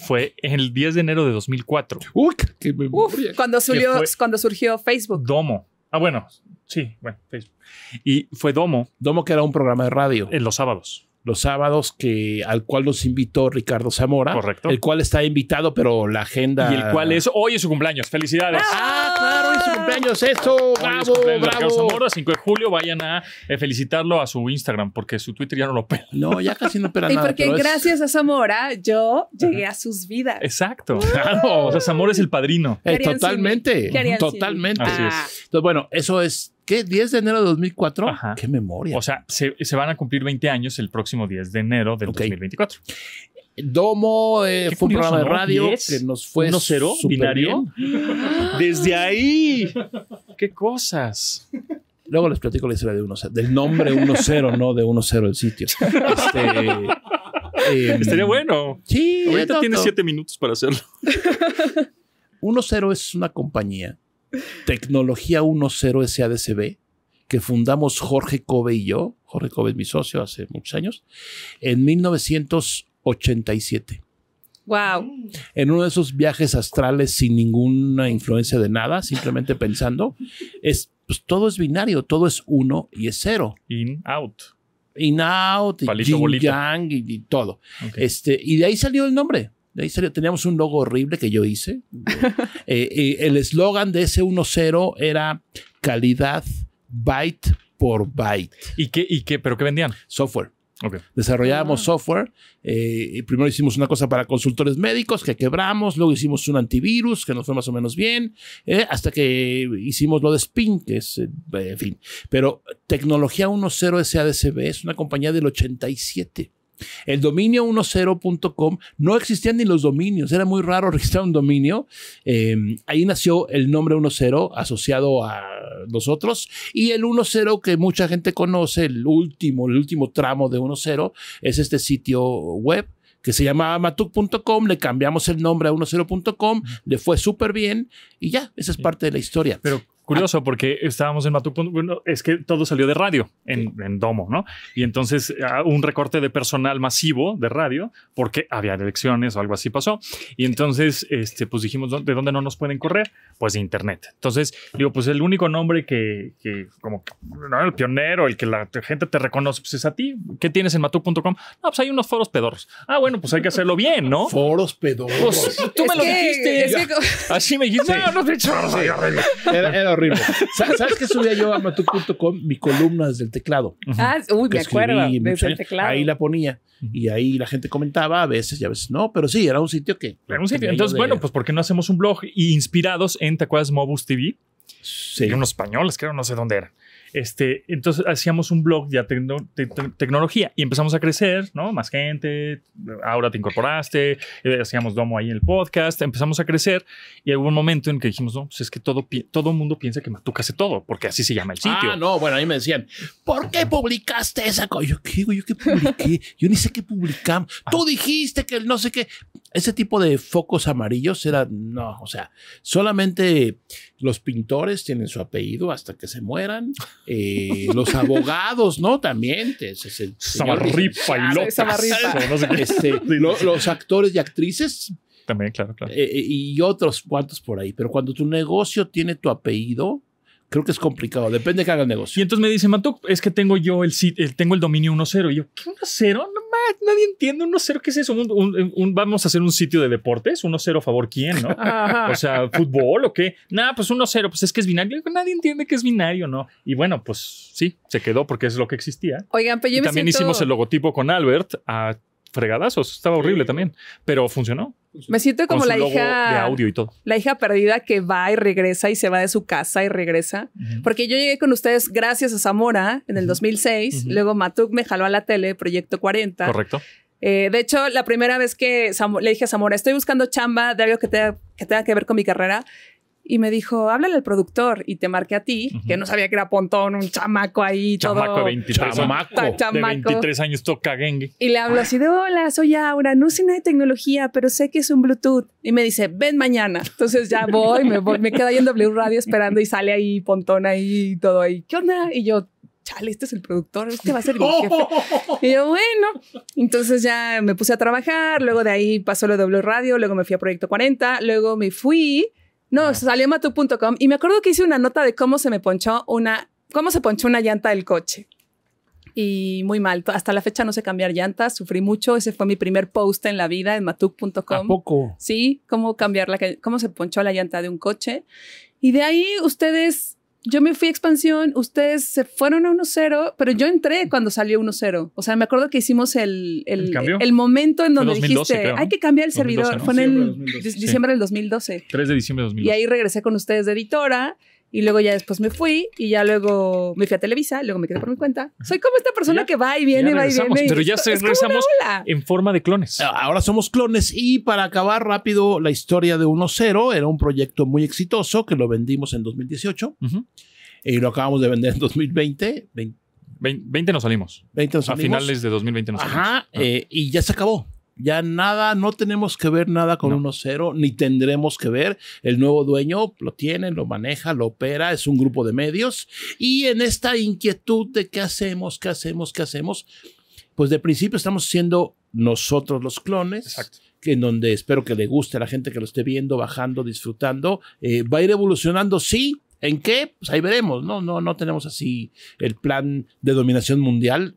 fue el 10 de enero de 2004. Uy, qué Uf, cuando, surgió, cuando surgió Facebook. Domo. Ah, bueno, Sí, bueno, Facebook. Pues, y fue Domo. Domo que era un programa de radio. En los sábados. Los sábados que, al cual nos invitó Ricardo Zamora. Correcto. El cual está invitado, pero la agenda... Y el cual es, hoy es su cumpleaños, felicidades. ¡Ah, claro! Es su cumpleaños, esto. Bravo, bravo. Zamora, 5 de julio, vayan a eh, felicitarlo a su Instagram, porque su Twitter ya no lo pega No, ya casi no pega nada. Y porque gracias a Zamora, yo llegué a sus vidas. Exacto. Claro, o sea, Zamora es el padrino. Eh, totalmente, totalmente. Ah. Entonces, bueno, eso es ¿Qué? ¿10 de enero de 2004? Ajá. ¡Qué memoria! O sea, se, van a cumplir 20 años el próximo 10 de enero del 2024. Domo eh, fue un programa de radio que nos fue 10 binario. Desde ahí. ¡Qué cosas! Luego les platico la historia de del nombre 10 no de 10 0 el sitio. Este, em, Estaría bueno. Sí. Ahorita tienes 7 minutos para hacerlo. 10 es una compañía Tecnología 1.0 SADCB, que fundamos Jorge Cove y yo, Jorge Kobe es mi socio hace muchos años, en 1987. Wow. En uno de esos viajes astrales sin ninguna influencia de nada, simplemente pensando, es pues, todo es binario, todo es uno y es cero. In out. In out, y, yin, yang, y, todo. Este, y de ahí salió el nombre ahí teníamos un logo horrible que yo hice. Eh, el eslogan de ese 1.0 era calidad byte por byte. ¿Y qué, y qué, pero qué vendían? Software. Desarrollábamos ah. software. Eh, primero hicimos una cosa para consultores médicos que quebramos, luego hicimos un antivirus que nos fue más o menos bien, eh, hasta que hicimos lo de Spin, que es, en fin. Pero Tecnología 1.0 SADCB es una compañía del 87. El dominio 10.com no existían ni los dominios, era muy raro registrar un dominio. Em, ahí nació el nombre 10 asociado a nosotros y el 10 que mucha gente conoce, el último, el último tramo de 10 es este sitio web que se llamaba matuk.com, le cambiamos el nombre a 10.com, le fue súper bien y ya, esa es parte de la historia. Pero Curioso, porque estábamos en Matuk. es que todo salió de radio en, en, Domo, ¿no? Y entonces un recorte de personal masivo de radio, porque había elecciones o algo así pasó. Y entonces, este, pues dijimos, ¿de dónde no nos pueden correr? Pues de Internet. Entonces, digo, pues el único nombre que, que como ¿no? el pionero, el que la gente te reconoce, pues es a ti. ¿Qué tienes en matuk.com? No, pues hay unos foros pedorros. Ah, bueno, pues hay que hacerlo bien, ¿no? Foros pedorros. Pues, tú me lo dijiste. Así me dijiste. no, no, no, no, no, horrible. ¿Sabes qué subía yo a matu.com? Mi columna desde el teclado. Ah, uy, me acuerdo, desde el teclado. Ahí la ponía y ahí la gente comentaba a veces y a veces no, pero sí, era un sitio que... Era un sitio. Entonces, bueno, pues ¿por qué no hacemos un blog inspirados en, ¿te Mobus TV. Sí. Y unos españoles, creo, no sé dónde era. Este, entonces hacíamos un blog de tecnología y empezamos a crecer, ¿no? Más gente, ahora te incorporaste, eh, hacíamos domo ahí en el podcast, empezamos a crecer y hubo un momento en que dijimos, no, pues es que todo, todo mundo piensa que Matuca hace todo, porque así se llama el sitio. Ah, no, bueno, ahí me decían, ¿por qué publicaste esa cosa? Yo, ¿qué, güey? ¿Yo qué publiqué? Yo ni sé qué publicamos. Tú dijiste que no sé qué. Ese tipo de focos amarillos era, no, o sea, solamente los pintores tienen su apellido hasta que se mueran. Eh, los abogados, ¿no? También. Samarripa y los actores y actrices. También, claro, claro. Eh, y otros cuantos por ahí. Pero cuando tu negocio tiene tu apellido, Creo que es complicado, depende de que haga el negocio. Y entonces me dice, Mato, es que tengo yo el, el tengo el dominio 1-0. Y yo, ¿qué 1 No nadie entiende 1-0, ¿qué es eso? vamos a hacer un sitio de deportes, 1-0 a favor quién, ¿no? O sea, fútbol o qué. Nada, pues 1-0, pues es que es binario. Nadie entiende que es binario, ¿no? Y bueno, pues sí, se quedó porque es lo que existía. Oigan, pero yo y me también siento... hicimos el logotipo con Albert a fregadazos. Estaba horrible también, pero funcionó. Me siento como la hija de audio La hija perdida que va y regresa y se va de su casa y regresa. Porque yo llegué con ustedes gracias a Zamora en el 2006. Luego Matuk me jaló a la tele, Proyecto 40. Correcto. Eh, de hecho, la primera vez que le dije a Zamora, estoy buscando chamba de algo que tenga que ver con mi carrera, y me dijo, háblale al productor y te marqué a ti, que no sabía que era Pontón, un chamaco ahí, chamaco todo. 23, chamaco, de 23 años toca gengue. Y le hablo así de, hola, soy Aura, no sé nada de tecnología, pero sé que es un Bluetooth. Y me dice, ven mañana. Entonces ya voy, me, voy, me quedo ahí en W Radio esperando y sale ahí Pontón ahí y todo ahí. ¿Qué onda? Y yo, chale, este es el productor, este va a ser mi jefe. Y yo, bueno, entonces ya me puse a trabajar, luego de ahí pasó lo de W Radio, luego me fui a Proyecto 40, luego me fui no, salió salió matu.com y me acuerdo que hice una nota de cómo se me ponchó una, cómo se ponchó una llanta del coche. Y muy mal. Hasta la fecha no sé cambiar llantas, sufrí mucho. Ese fue mi primer post en la vida en matuk.com. poco? Sí, cómo cambiar la, cómo se ponchó la llanta de un coche. Y de ahí ustedes yo me fui a expansión, ustedes se fueron a 1-0, pero yo entré cuando salió 1-0. O sea, me acuerdo que hicimos el, el, momento en donde dijiste, hay que cambiar el servidor. Fue en diciembre del 2012. 3 de diciembre de 2012. Y ahí regresé con ustedes de editora y luego ya después me fui y ya luego me fui a Televisa, luego me quedé por mi cuenta. Soy como esta persona que va y viene, va y viene. Pero ya regresamos en forma de clones. Ah, ahora somos clones y para acabar rápido la historia de 1-0 era un proyecto muy exitoso que lo vendimos en 2018 y lo acabamos de vender en 2020. 20, nos salimos. A finales de 2020 nos salimos. Ajá, ah. eh, y ya se acabó. Ya nada, no tenemos que ver nada con uno 1-0, ni tendremos que ver. El nuevo dueño lo tiene, lo maneja, lo opera, es un grupo de medios. Y en esta inquietud de qué hacemos, qué hacemos, qué hacemos, pues de principio estamos siendo nosotros los clones. que en donde espero que le guste a la gente que lo esté viendo, bajando, disfrutando. Eh, va a ir evolucionando, sí. ¿En qué? Pues ahí veremos, ¿no? No, no tenemos así el plan de dominación mundial.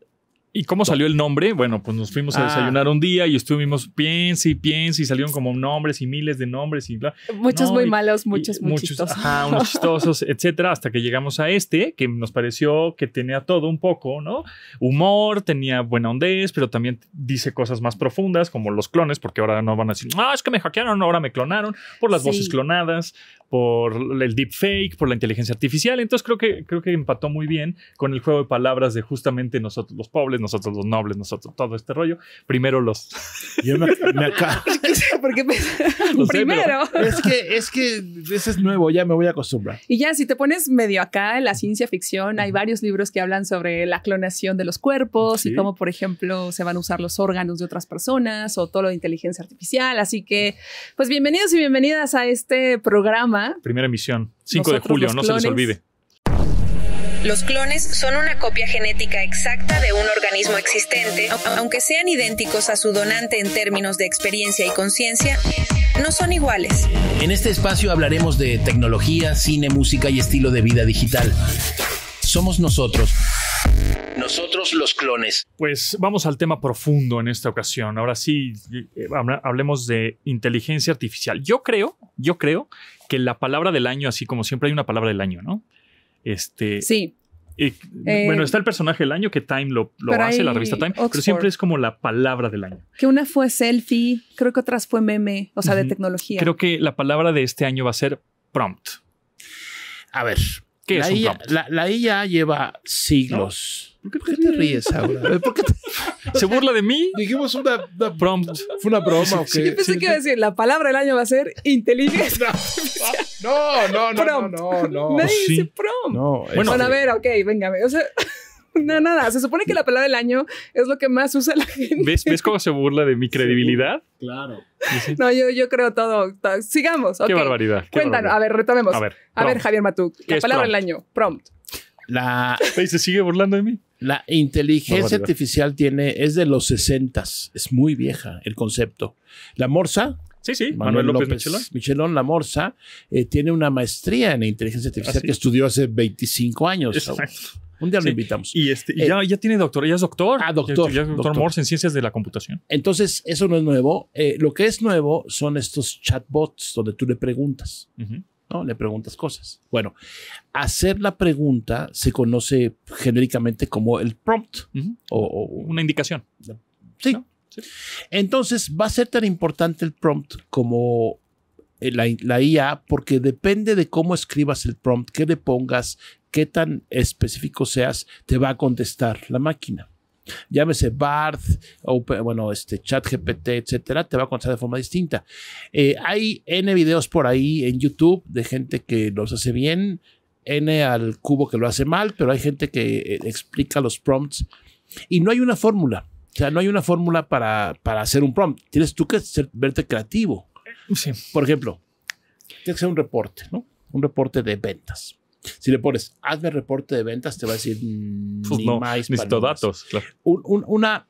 ¿Y cómo salió el nombre? Bueno, pues nos fuimos a ah. desayunar un día y estuvimos, piensa y piensa, y salieron como nombres y miles de nombres y bla. Muchos muy malos, muchos, muy muchos chistosos. Ajá, unos chistosos, etcétera, hasta que llegamos a este, que nos pareció que tenía todo un poco, ¿no? Humor, tenía buena hondez, pero también dice cosas más profundas, como los clones, porque ahora no van a decir, ah, es que me hackearon, ahora me clonaron, por las voces clonadas, por el deepfake, por la inteligencia artificial. Entonces creo que, creo que empató muy bien con el juego de palabras de justamente nosotros los pobres, nosotros los nobles, nosotros todo este rollo. Primero los... Yo me, me Porque Primero. Es que, es que ese es nuevo, ya me voy a acostumbrar. Y ya, si te pones medio acá en la ciencia ficción, hay varios libros que hablan sobre la clonación de los cuerpos y cómo, por ejemplo, se van a usar los órganos de otras personas o todo lo de inteligencia artificial. Así que, pues bienvenidos y bienvenidas a este programa Primera emisión, 5 de julio, no se les olvide. Los clones son una copia genética exacta de un organismo existente. Aunque sean idénticos a su donante en términos de experiencia y conciencia, no son iguales. En este espacio hablaremos de tecnología, cine, música y estilo de vida digital. Somos nosotros. Nosotros los clones. Pues vamos al tema profundo en esta ocasión. Ahora sí, eh, hablemos de inteligencia artificial. Yo creo, yo creo que la palabra del año, así como siempre hay una palabra del año, ¿no? Este, sí. Y eh, bueno, está el personaje del año que Time lo, hace, la revista Time, pero siempre es como la palabra del año. Que una fue selfie, creo que otras fue meme, o sea, de tecnología. Creo que la palabra de este año va a ser prompt. A ver, ¿Qué la es IA, La, la, IA lleva siglos. ¿Por qué, te ríes ahora? ¿Por qué te... ¿Se burla de mí? Dijimos una, prompt. Fue una broma, ¿o qué? Yo pensé que iba a decir, la palabra del año va a ser inteligencia. No, no, no, no, no, Nadie oh, dice prompt. bueno, bueno a ver, ok, venga. O sea... no, nada. Se supone que la palabra del año es lo que más usa la gente. ¿Ves, cómo se burla de mi credibilidad? claro. No, yo, creo todo. Sigamos. Qué barbaridad. Cuéntanos. A ver, retomemos. A ver, Javier Matuc, La palabra del año. Prompt. La... ¿Se sigue burlando de mí? La inteligencia artificial tiene, es de los 60. Es muy vieja el concepto. La morsa, Sí, sí, Manuel, López, Michelón. La morsa eh, tiene una maestría en inteligencia artificial ah, que estudió hace 25 años. Exacto. Un día lo invitamos. Y, este, eh, ya, tiene doctor, ya es doctor. Ah, doctor. doctor, Morse en ciencias de la computación. Entonces, eso no es nuevo. Eh, lo que es nuevo son estos chatbots donde tú le preguntas. ¿no? Le preguntas cosas. Bueno, hacer la pregunta se conoce genéricamente como el prompt o, una indicación. Sí. Entonces, va a ser tan importante el prompt como eh, la, la, IA porque depende de cómo escribas el prompt, qué le pongas, qué tan específico seas, te va a contestar la máquina. Llámese Barth, o bueno, este, ChatGPT, etcétera, te va a contestar de forma distinta. Eh, hay N videos por ahí en YouTube de gente que los hace bien, N al cubo que lo hace mal, pero hay gente que eh, explica los prompts y no hay una fórmula. O sea, no hay una fórmula para, para hacer un prompt. Tienes tú que ser, verte creativo. Por ejemplo, tienes que hacer un reporte, ¿no? Un reporte de ventas. Si le pones, hazme reporte de ventas, te va a decir, mm, pues ni no, más. Necesito datos. Claro. una,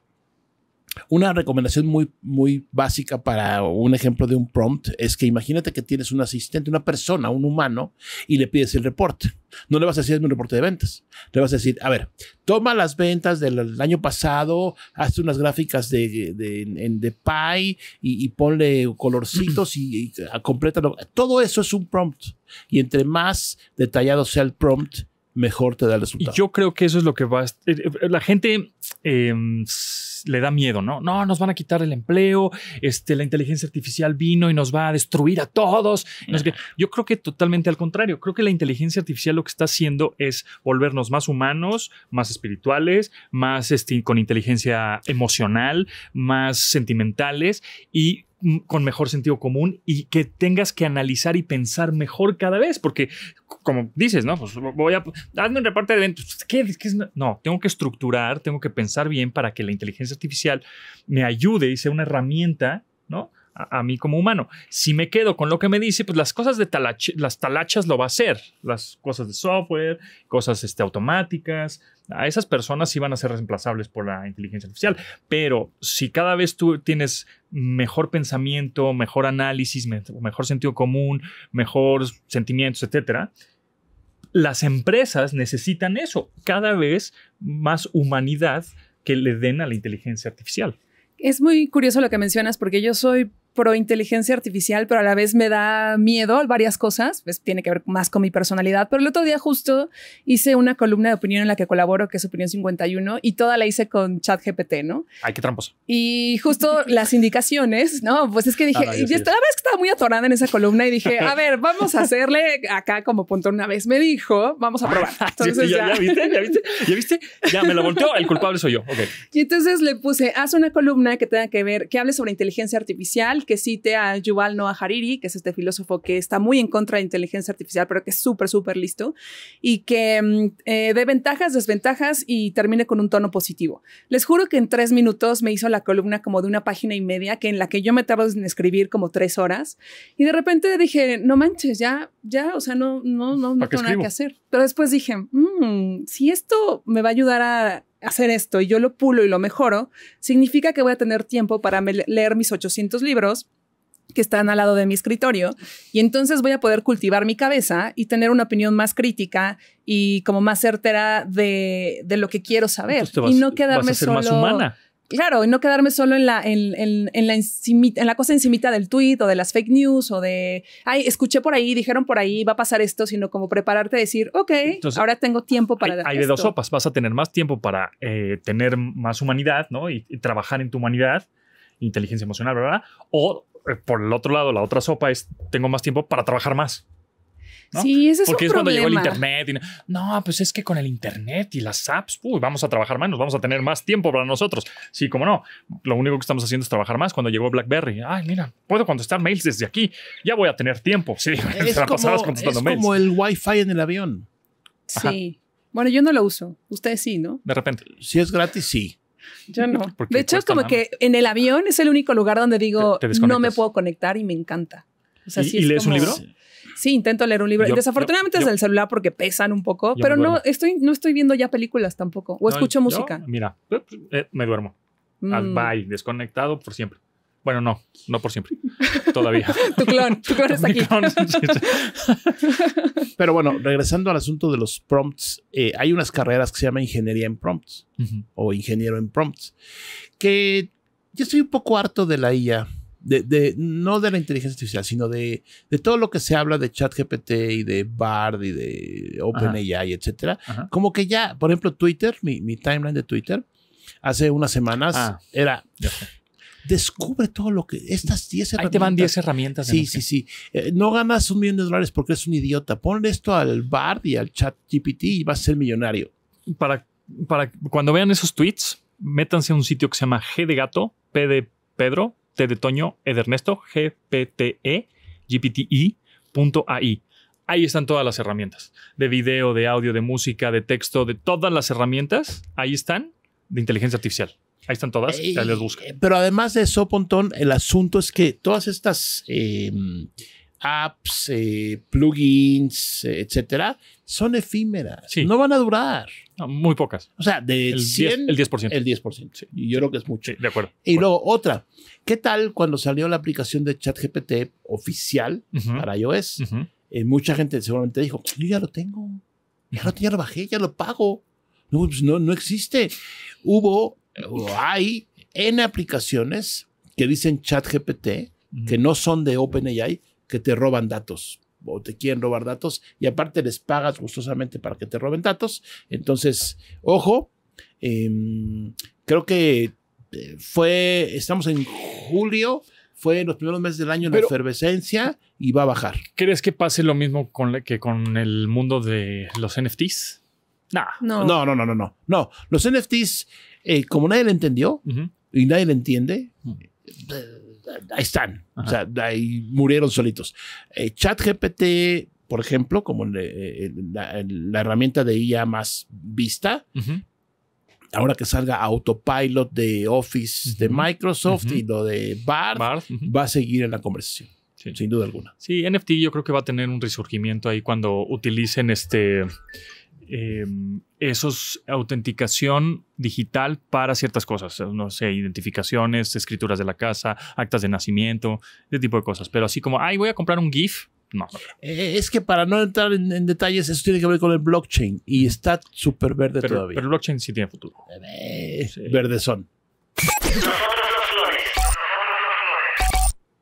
una recomendación muy, muy básica para un ejemplo de un prompt es que imagínate que tienes un asistente, una persona, un humano, y le pides el reporte. No le vas a decir, un reporte de ventas. Le vas a decir, a ver, toma las ventas del año pasado, hazte unas gráficas de, de, pie y, ponle colorcitos y, completa Todo eso es un prompt. Y entre más detallado sea el prompt, mejor te da el resultado. Y yo creo que eso es lo que va. Eh, eh, la gente Em, le da miedo, ¿no? No, nos van a quitar el empleo, este, la inteligencia artificial vino y nos va a destruir a todos. Yo creo que totalmente al contrario, creo que la inteligencia artificial lo que está haciendo es volvernos más humanos, más espirituales, más este, con inteligencia emocional, más sentimentales y con mejor sentido común y que tengas que analizar y pensar mejor cada vez, porque como dices, ¿no? Pues voy a, hazme un reporte de eventos. Pues, ¿Qué, No, tengo que estructurar, tengo que pensar bien para que la inteligencia artificial me ayude y sea una herramienta, ¿no? A, mí como humano. Si me quedo con lo que me dice, pues las cosas de las talachas lo va a hacer, las cosas de software, cosas este, automáticas, a esas personas sí van a ser reemplazables por la inteligencia artificial, pero si cada vez tú tienes mejor pensamiento, mejor análisis, mejor sentido común, mejores sentimientos, etcétera, las empresas necesitan eso, cada vez más humanidad que le den a la inteligencia artificial. Es muy curioso lo que mencionas porque yo soy pro inteligencia artificial, pero a la vez me da miedo varias cosas. Pues tiene que ver más con mi personalidad. Pero el otro día justo hice una columna de opinión en la que colaboro, que es Opinión 51, y toda la hice con ChatGPT, ¿no? Ay, qué tramposo. Y justo las indicaciones, ¿no? Pues es que dije, ah, la verdad es que estaba muy atorada en esa columna y dije, a ver, vamos a hacerle acá como punto una vez me dijo, vamos a probar. Entonces, ya, ya, viste, ya viste, ya viste, ya me lo volteó, el culpable soy yo. Okay. Y entonces le puse, haz una columna que tenga que ver, que hable sobre inteligencia artificial que cite a Yuval Noah Hariri, que es este filósofo que está muy en contra de inteligencia artificial, pero que es súper, súper listo, y que mm, eh, ventajas, desventajas y termine con un tono positivo. Les juro que en tres minutos me hizo la columna como de una página y media, que en la que yo me tardo en escribir como tres horas, y de repente dije, no manches, ya, ya, o sea, no, no, no, no tengo nada que hacer. Pero después dije, mm, si esto me va a ayudar a hacer esto y yo lo pulo y lo mejoro, significa que voy a tener tiempo para leer mis 800 libros que están al lado de mi escritorio y entonces voy a poder cultivar mi cabeza y tener una opinión más crítica y como más certera de, lo que quiero saber y no quedarme solo humana claro, y no quedarme solo en la, en, la cosa encimita del tweet o de las fake news o de, ay, escuché por ahí, dijeron por ahí, va a pasar esto, sino como prepararte a decir, ok, ahora tengo tiempo para... Hay, hay de dos sopas, vas a tener más tiempo para eh, tener más humanidad, ¿no? Y, trabajar en tu humanidad, inteligencia emocional, ¿verdad? O eh, por el otro lado, la otra sopa es, tengo más tiempo para trabajar más. Sí, ese es Porque es cuando llegó el Internet. no, pues es que con el Internet y las apps, uy, vamos a trabajar más, nos vamos a tener más tiempo para nosotros. Sí, como no. Lo único que estamos haciendo es trabajar más. Cuando llegó BlackBerry, ay, mira, puedo contestar mails desde aquí, ya voy a tener tiempo. Sí, es como, contestando como el Wi-Fi en el avión. Sí. Bueno, yo no lo uso. Ustedes sí, ¿no? De repente. Si es gratis, sí. Yo no. de hecho, es como que en el avión es el único lugar donde digo, no me puedo conectar y me encanta. O ¿Y, lees un libro? Sí, intento leer un libro. Desafortunadamente es del celular porque pesan un poco, pero no estoy, no estoy viendo ya películas tampoco. O escucho música. Mira, eh, eh, me duermo. Mm. Bye, desconectado por siempre. Bueno, no, no por siempre. Todavía. tu clon, tu clon está aquí. Pero bueno, regresando al asunto de los prompts, eh, hay unas carreras que se llama ingeniería en prompts o ingeniero en prompts, que yo estoy un poco harto de la IA no de la inteligencia artificial, sino de, de todo lo que se habla de ChatGPT y de Bard y de OpenAI, etcétera. Como que ya, por ejemplo, Twitter, mi, timeline de Twitter, hace unas semanas ah. era. Descubre todo lo que. Estas 10 herramientas. Ahí te van 10 herramientas. Sí, sí, sí. Eh, no ganas un millón de dólares porque eres un idiota. Ponle esto al Bard y al GPT y vas a ser millonario. Para, para cuando vean esos tweets, métanse a un sitio que se llama G de Gato, P de Pedro, de Toño, E Ernesto, GPTE, GPTE.ai. Ahí están todas las herramientas. De video, de audio, de música, de texto, de todas las herramientas. Ahí están de inteligencia artificial. Ahí están todas, ya les Pero además de eso, Pontón, el asunto es que todas estas eh, apps, eh, plugins, eh, etcétera, son efímeras. No van a durar. muy pocas. O sea, del 100, El 10%. El 10%. Y yo creo que es mucho. de acuerdo. Y luego otra. ¿Qué tal cuando salió la aplicación de ChatGPT oficial para iOS? Eh, mucha gente seguramente dijo, yo ya lo tengo. Ya, lo, lo bajé, ya lo pago. No, pues, no, existe. Hubo, hay, en aplicaciones que dicen ChatGPT, que no son de OpenAI, que te roban datos o te quieren robar datos y aparte les pagas gustosamente para que te roben datos. Entonces, ojo, em, creo que eh, fue, estamos en julio, fue en los primeros meses del año en la efervescencia y va a bajar. ¿Crees que pase lo mismo con que con el mundo de los NFTs? No. no, no, no, no, no. No, los NFTs, eh, como nadie lo entendió y nadie lo entiende, mm. eh, ahí están. O sea, ahí murieron solitos. Chat eh, ChatGPT, por ejemplo, como eh, la, herramienta de IA más vista, ahora que salga Autopilot de Office de Microsoft y lo de Bard, va a seguir en la conversación. Sin duda alguna. Sí, NFT yo creo que va a tener un resurgimiento ahí cuando utilicen este eh, em, eso autenticación digital para ciertas cosas, no sé, identificaciones, escrituras de la casa, actas de nacimiento, ese tipo de cosas. Pero así como, ay, voy a comprar un GIF. No. Eh, es que para no entrar en, detalles, eso tiene que ver con el blockchain y está súper verde todavía. Pero el blockchain sí tiene futuro. Eh, verde son.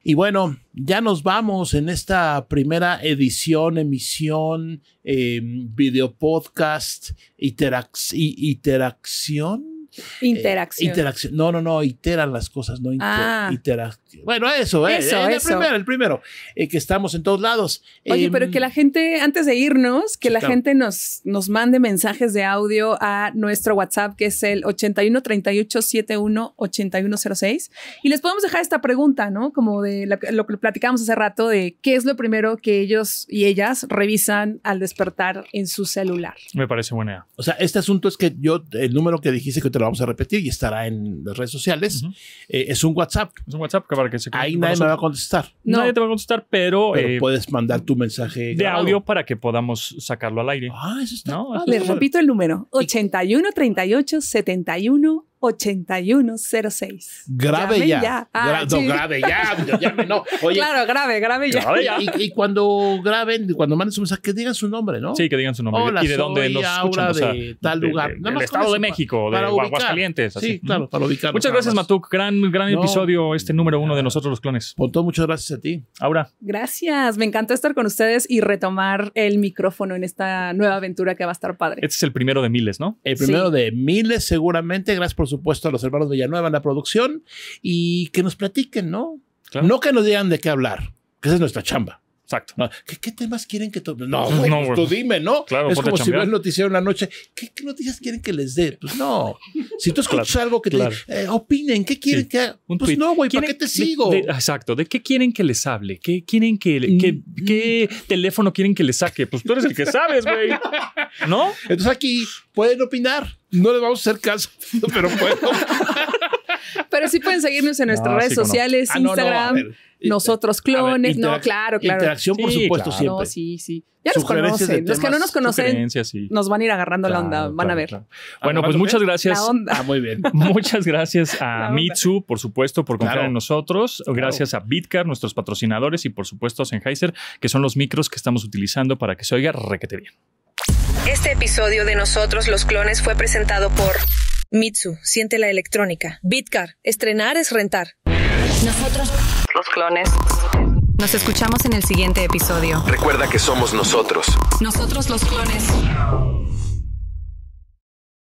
Y bueno, ya nos vamos en esta primera edición, emisión, em, video podcast, interac interacción eh, interacción. interacción. No, no, no, iteran las cosas, no ah. interacción. Bueno, eso, eh, eso, El primero, el primero, eh, que estamos en todos lados. Oye, pero em, que la gente, antes de irnos, que la gente nos, nos mande mensajes de audio a nuestro WhatsApp, que es el 8138718106. Y les podemos dejar esta pregunta, ¿no? Como de lo que platicamos hace rato, de qué es lo primero que ellos y ellas revisan al despertar en su celular. Me parece buena. idea O sea, este asunto es que yo, el número que dijiste que te vamos a repetir y estará en las redes sociales. Eh, es un WhatsApp. Es un WhatsApp que para que se Ahí nadie me va a contestar. Nadie te va a contestar, pero. Eh, puedes mandar tu mensaje. De audio para que podamos sacarlo al aire. Ah, eso está. les repito el número: 81 38 71 8106. Grave ya. Ah, grave ya. no. Oye, claro, grave, grave ya. Y, cuando graben, cuando manden su mensaje, que digan su nombre, ¿no? Sí, que digan su nombre. Hola, y de dónde nos escuchan. de tal lugar. del Estado de México, de Aguascalientes. Sí, así. claro, para Muchas gracias, Matuk. Gran, gran episodio, este número uno de nosotros los clones. por todo muchas gracias a ti. Aura Gracias. Me encantó estar con ustedes y retomar el micrófono en esta nueva aventura que va a estar padre. Este es el primero de miles, ¿no? El primero de miles, seguramente. Gracias por su supuesto, a los hermanos Villanueva en la producción y que nos platiquen, ¿no? No que nos digan de qué hablar, que esa es nuestra chamba. Exacto. Ah, ¿Qué, temas quieren que tomen? No, no, pues tú dime, ¿no? Claro, es como si ves noticiero en la noche. ¿Qué, noticias quieren que les dé? Pues no. Si tú escuchas algo que te eh, opinen, ¿qué quieren que haga? Pues no, güey, ¿para qué te sigo? exacto. ¿De qué quieren que les hable? ¿Qué quieren que, mm, mm. qué teléfono quieren que les saque? Pues tú eres el que sabes, güey. ¿No? Entonces aquí pueden opinar. No les vamos a hacer caso, pero pueden. pero sí pueden seguirnos en nuestras redes sociales, ah, Instagram nosotros clones, no, claro, claro. Interacción, por supuesto, siempre. No, sí, sí. Ya nos conocen. Los que no nos conocen nos van a ir agarrando la onda, van a ver. Ah, bueno, pues muchas gracias. Ah, muy bien. muchas gracias a Mitsu, por supuesto, por contar en nosotros. Gracias a Bitcar, nuestros patrocinadores, y por supuesto a Sennheiser, que son los micros que estamos utilizando para que se oiga requete bien. Este episodio de Nosotros los Clones fue presentado por Mitsu, siente la electrónica. Bitcar, estrenar es rentar. Nosotros los clones. Nos escuchamos en el siguiente episodio. Recuerda que somos nosotros. Nosotros los clones.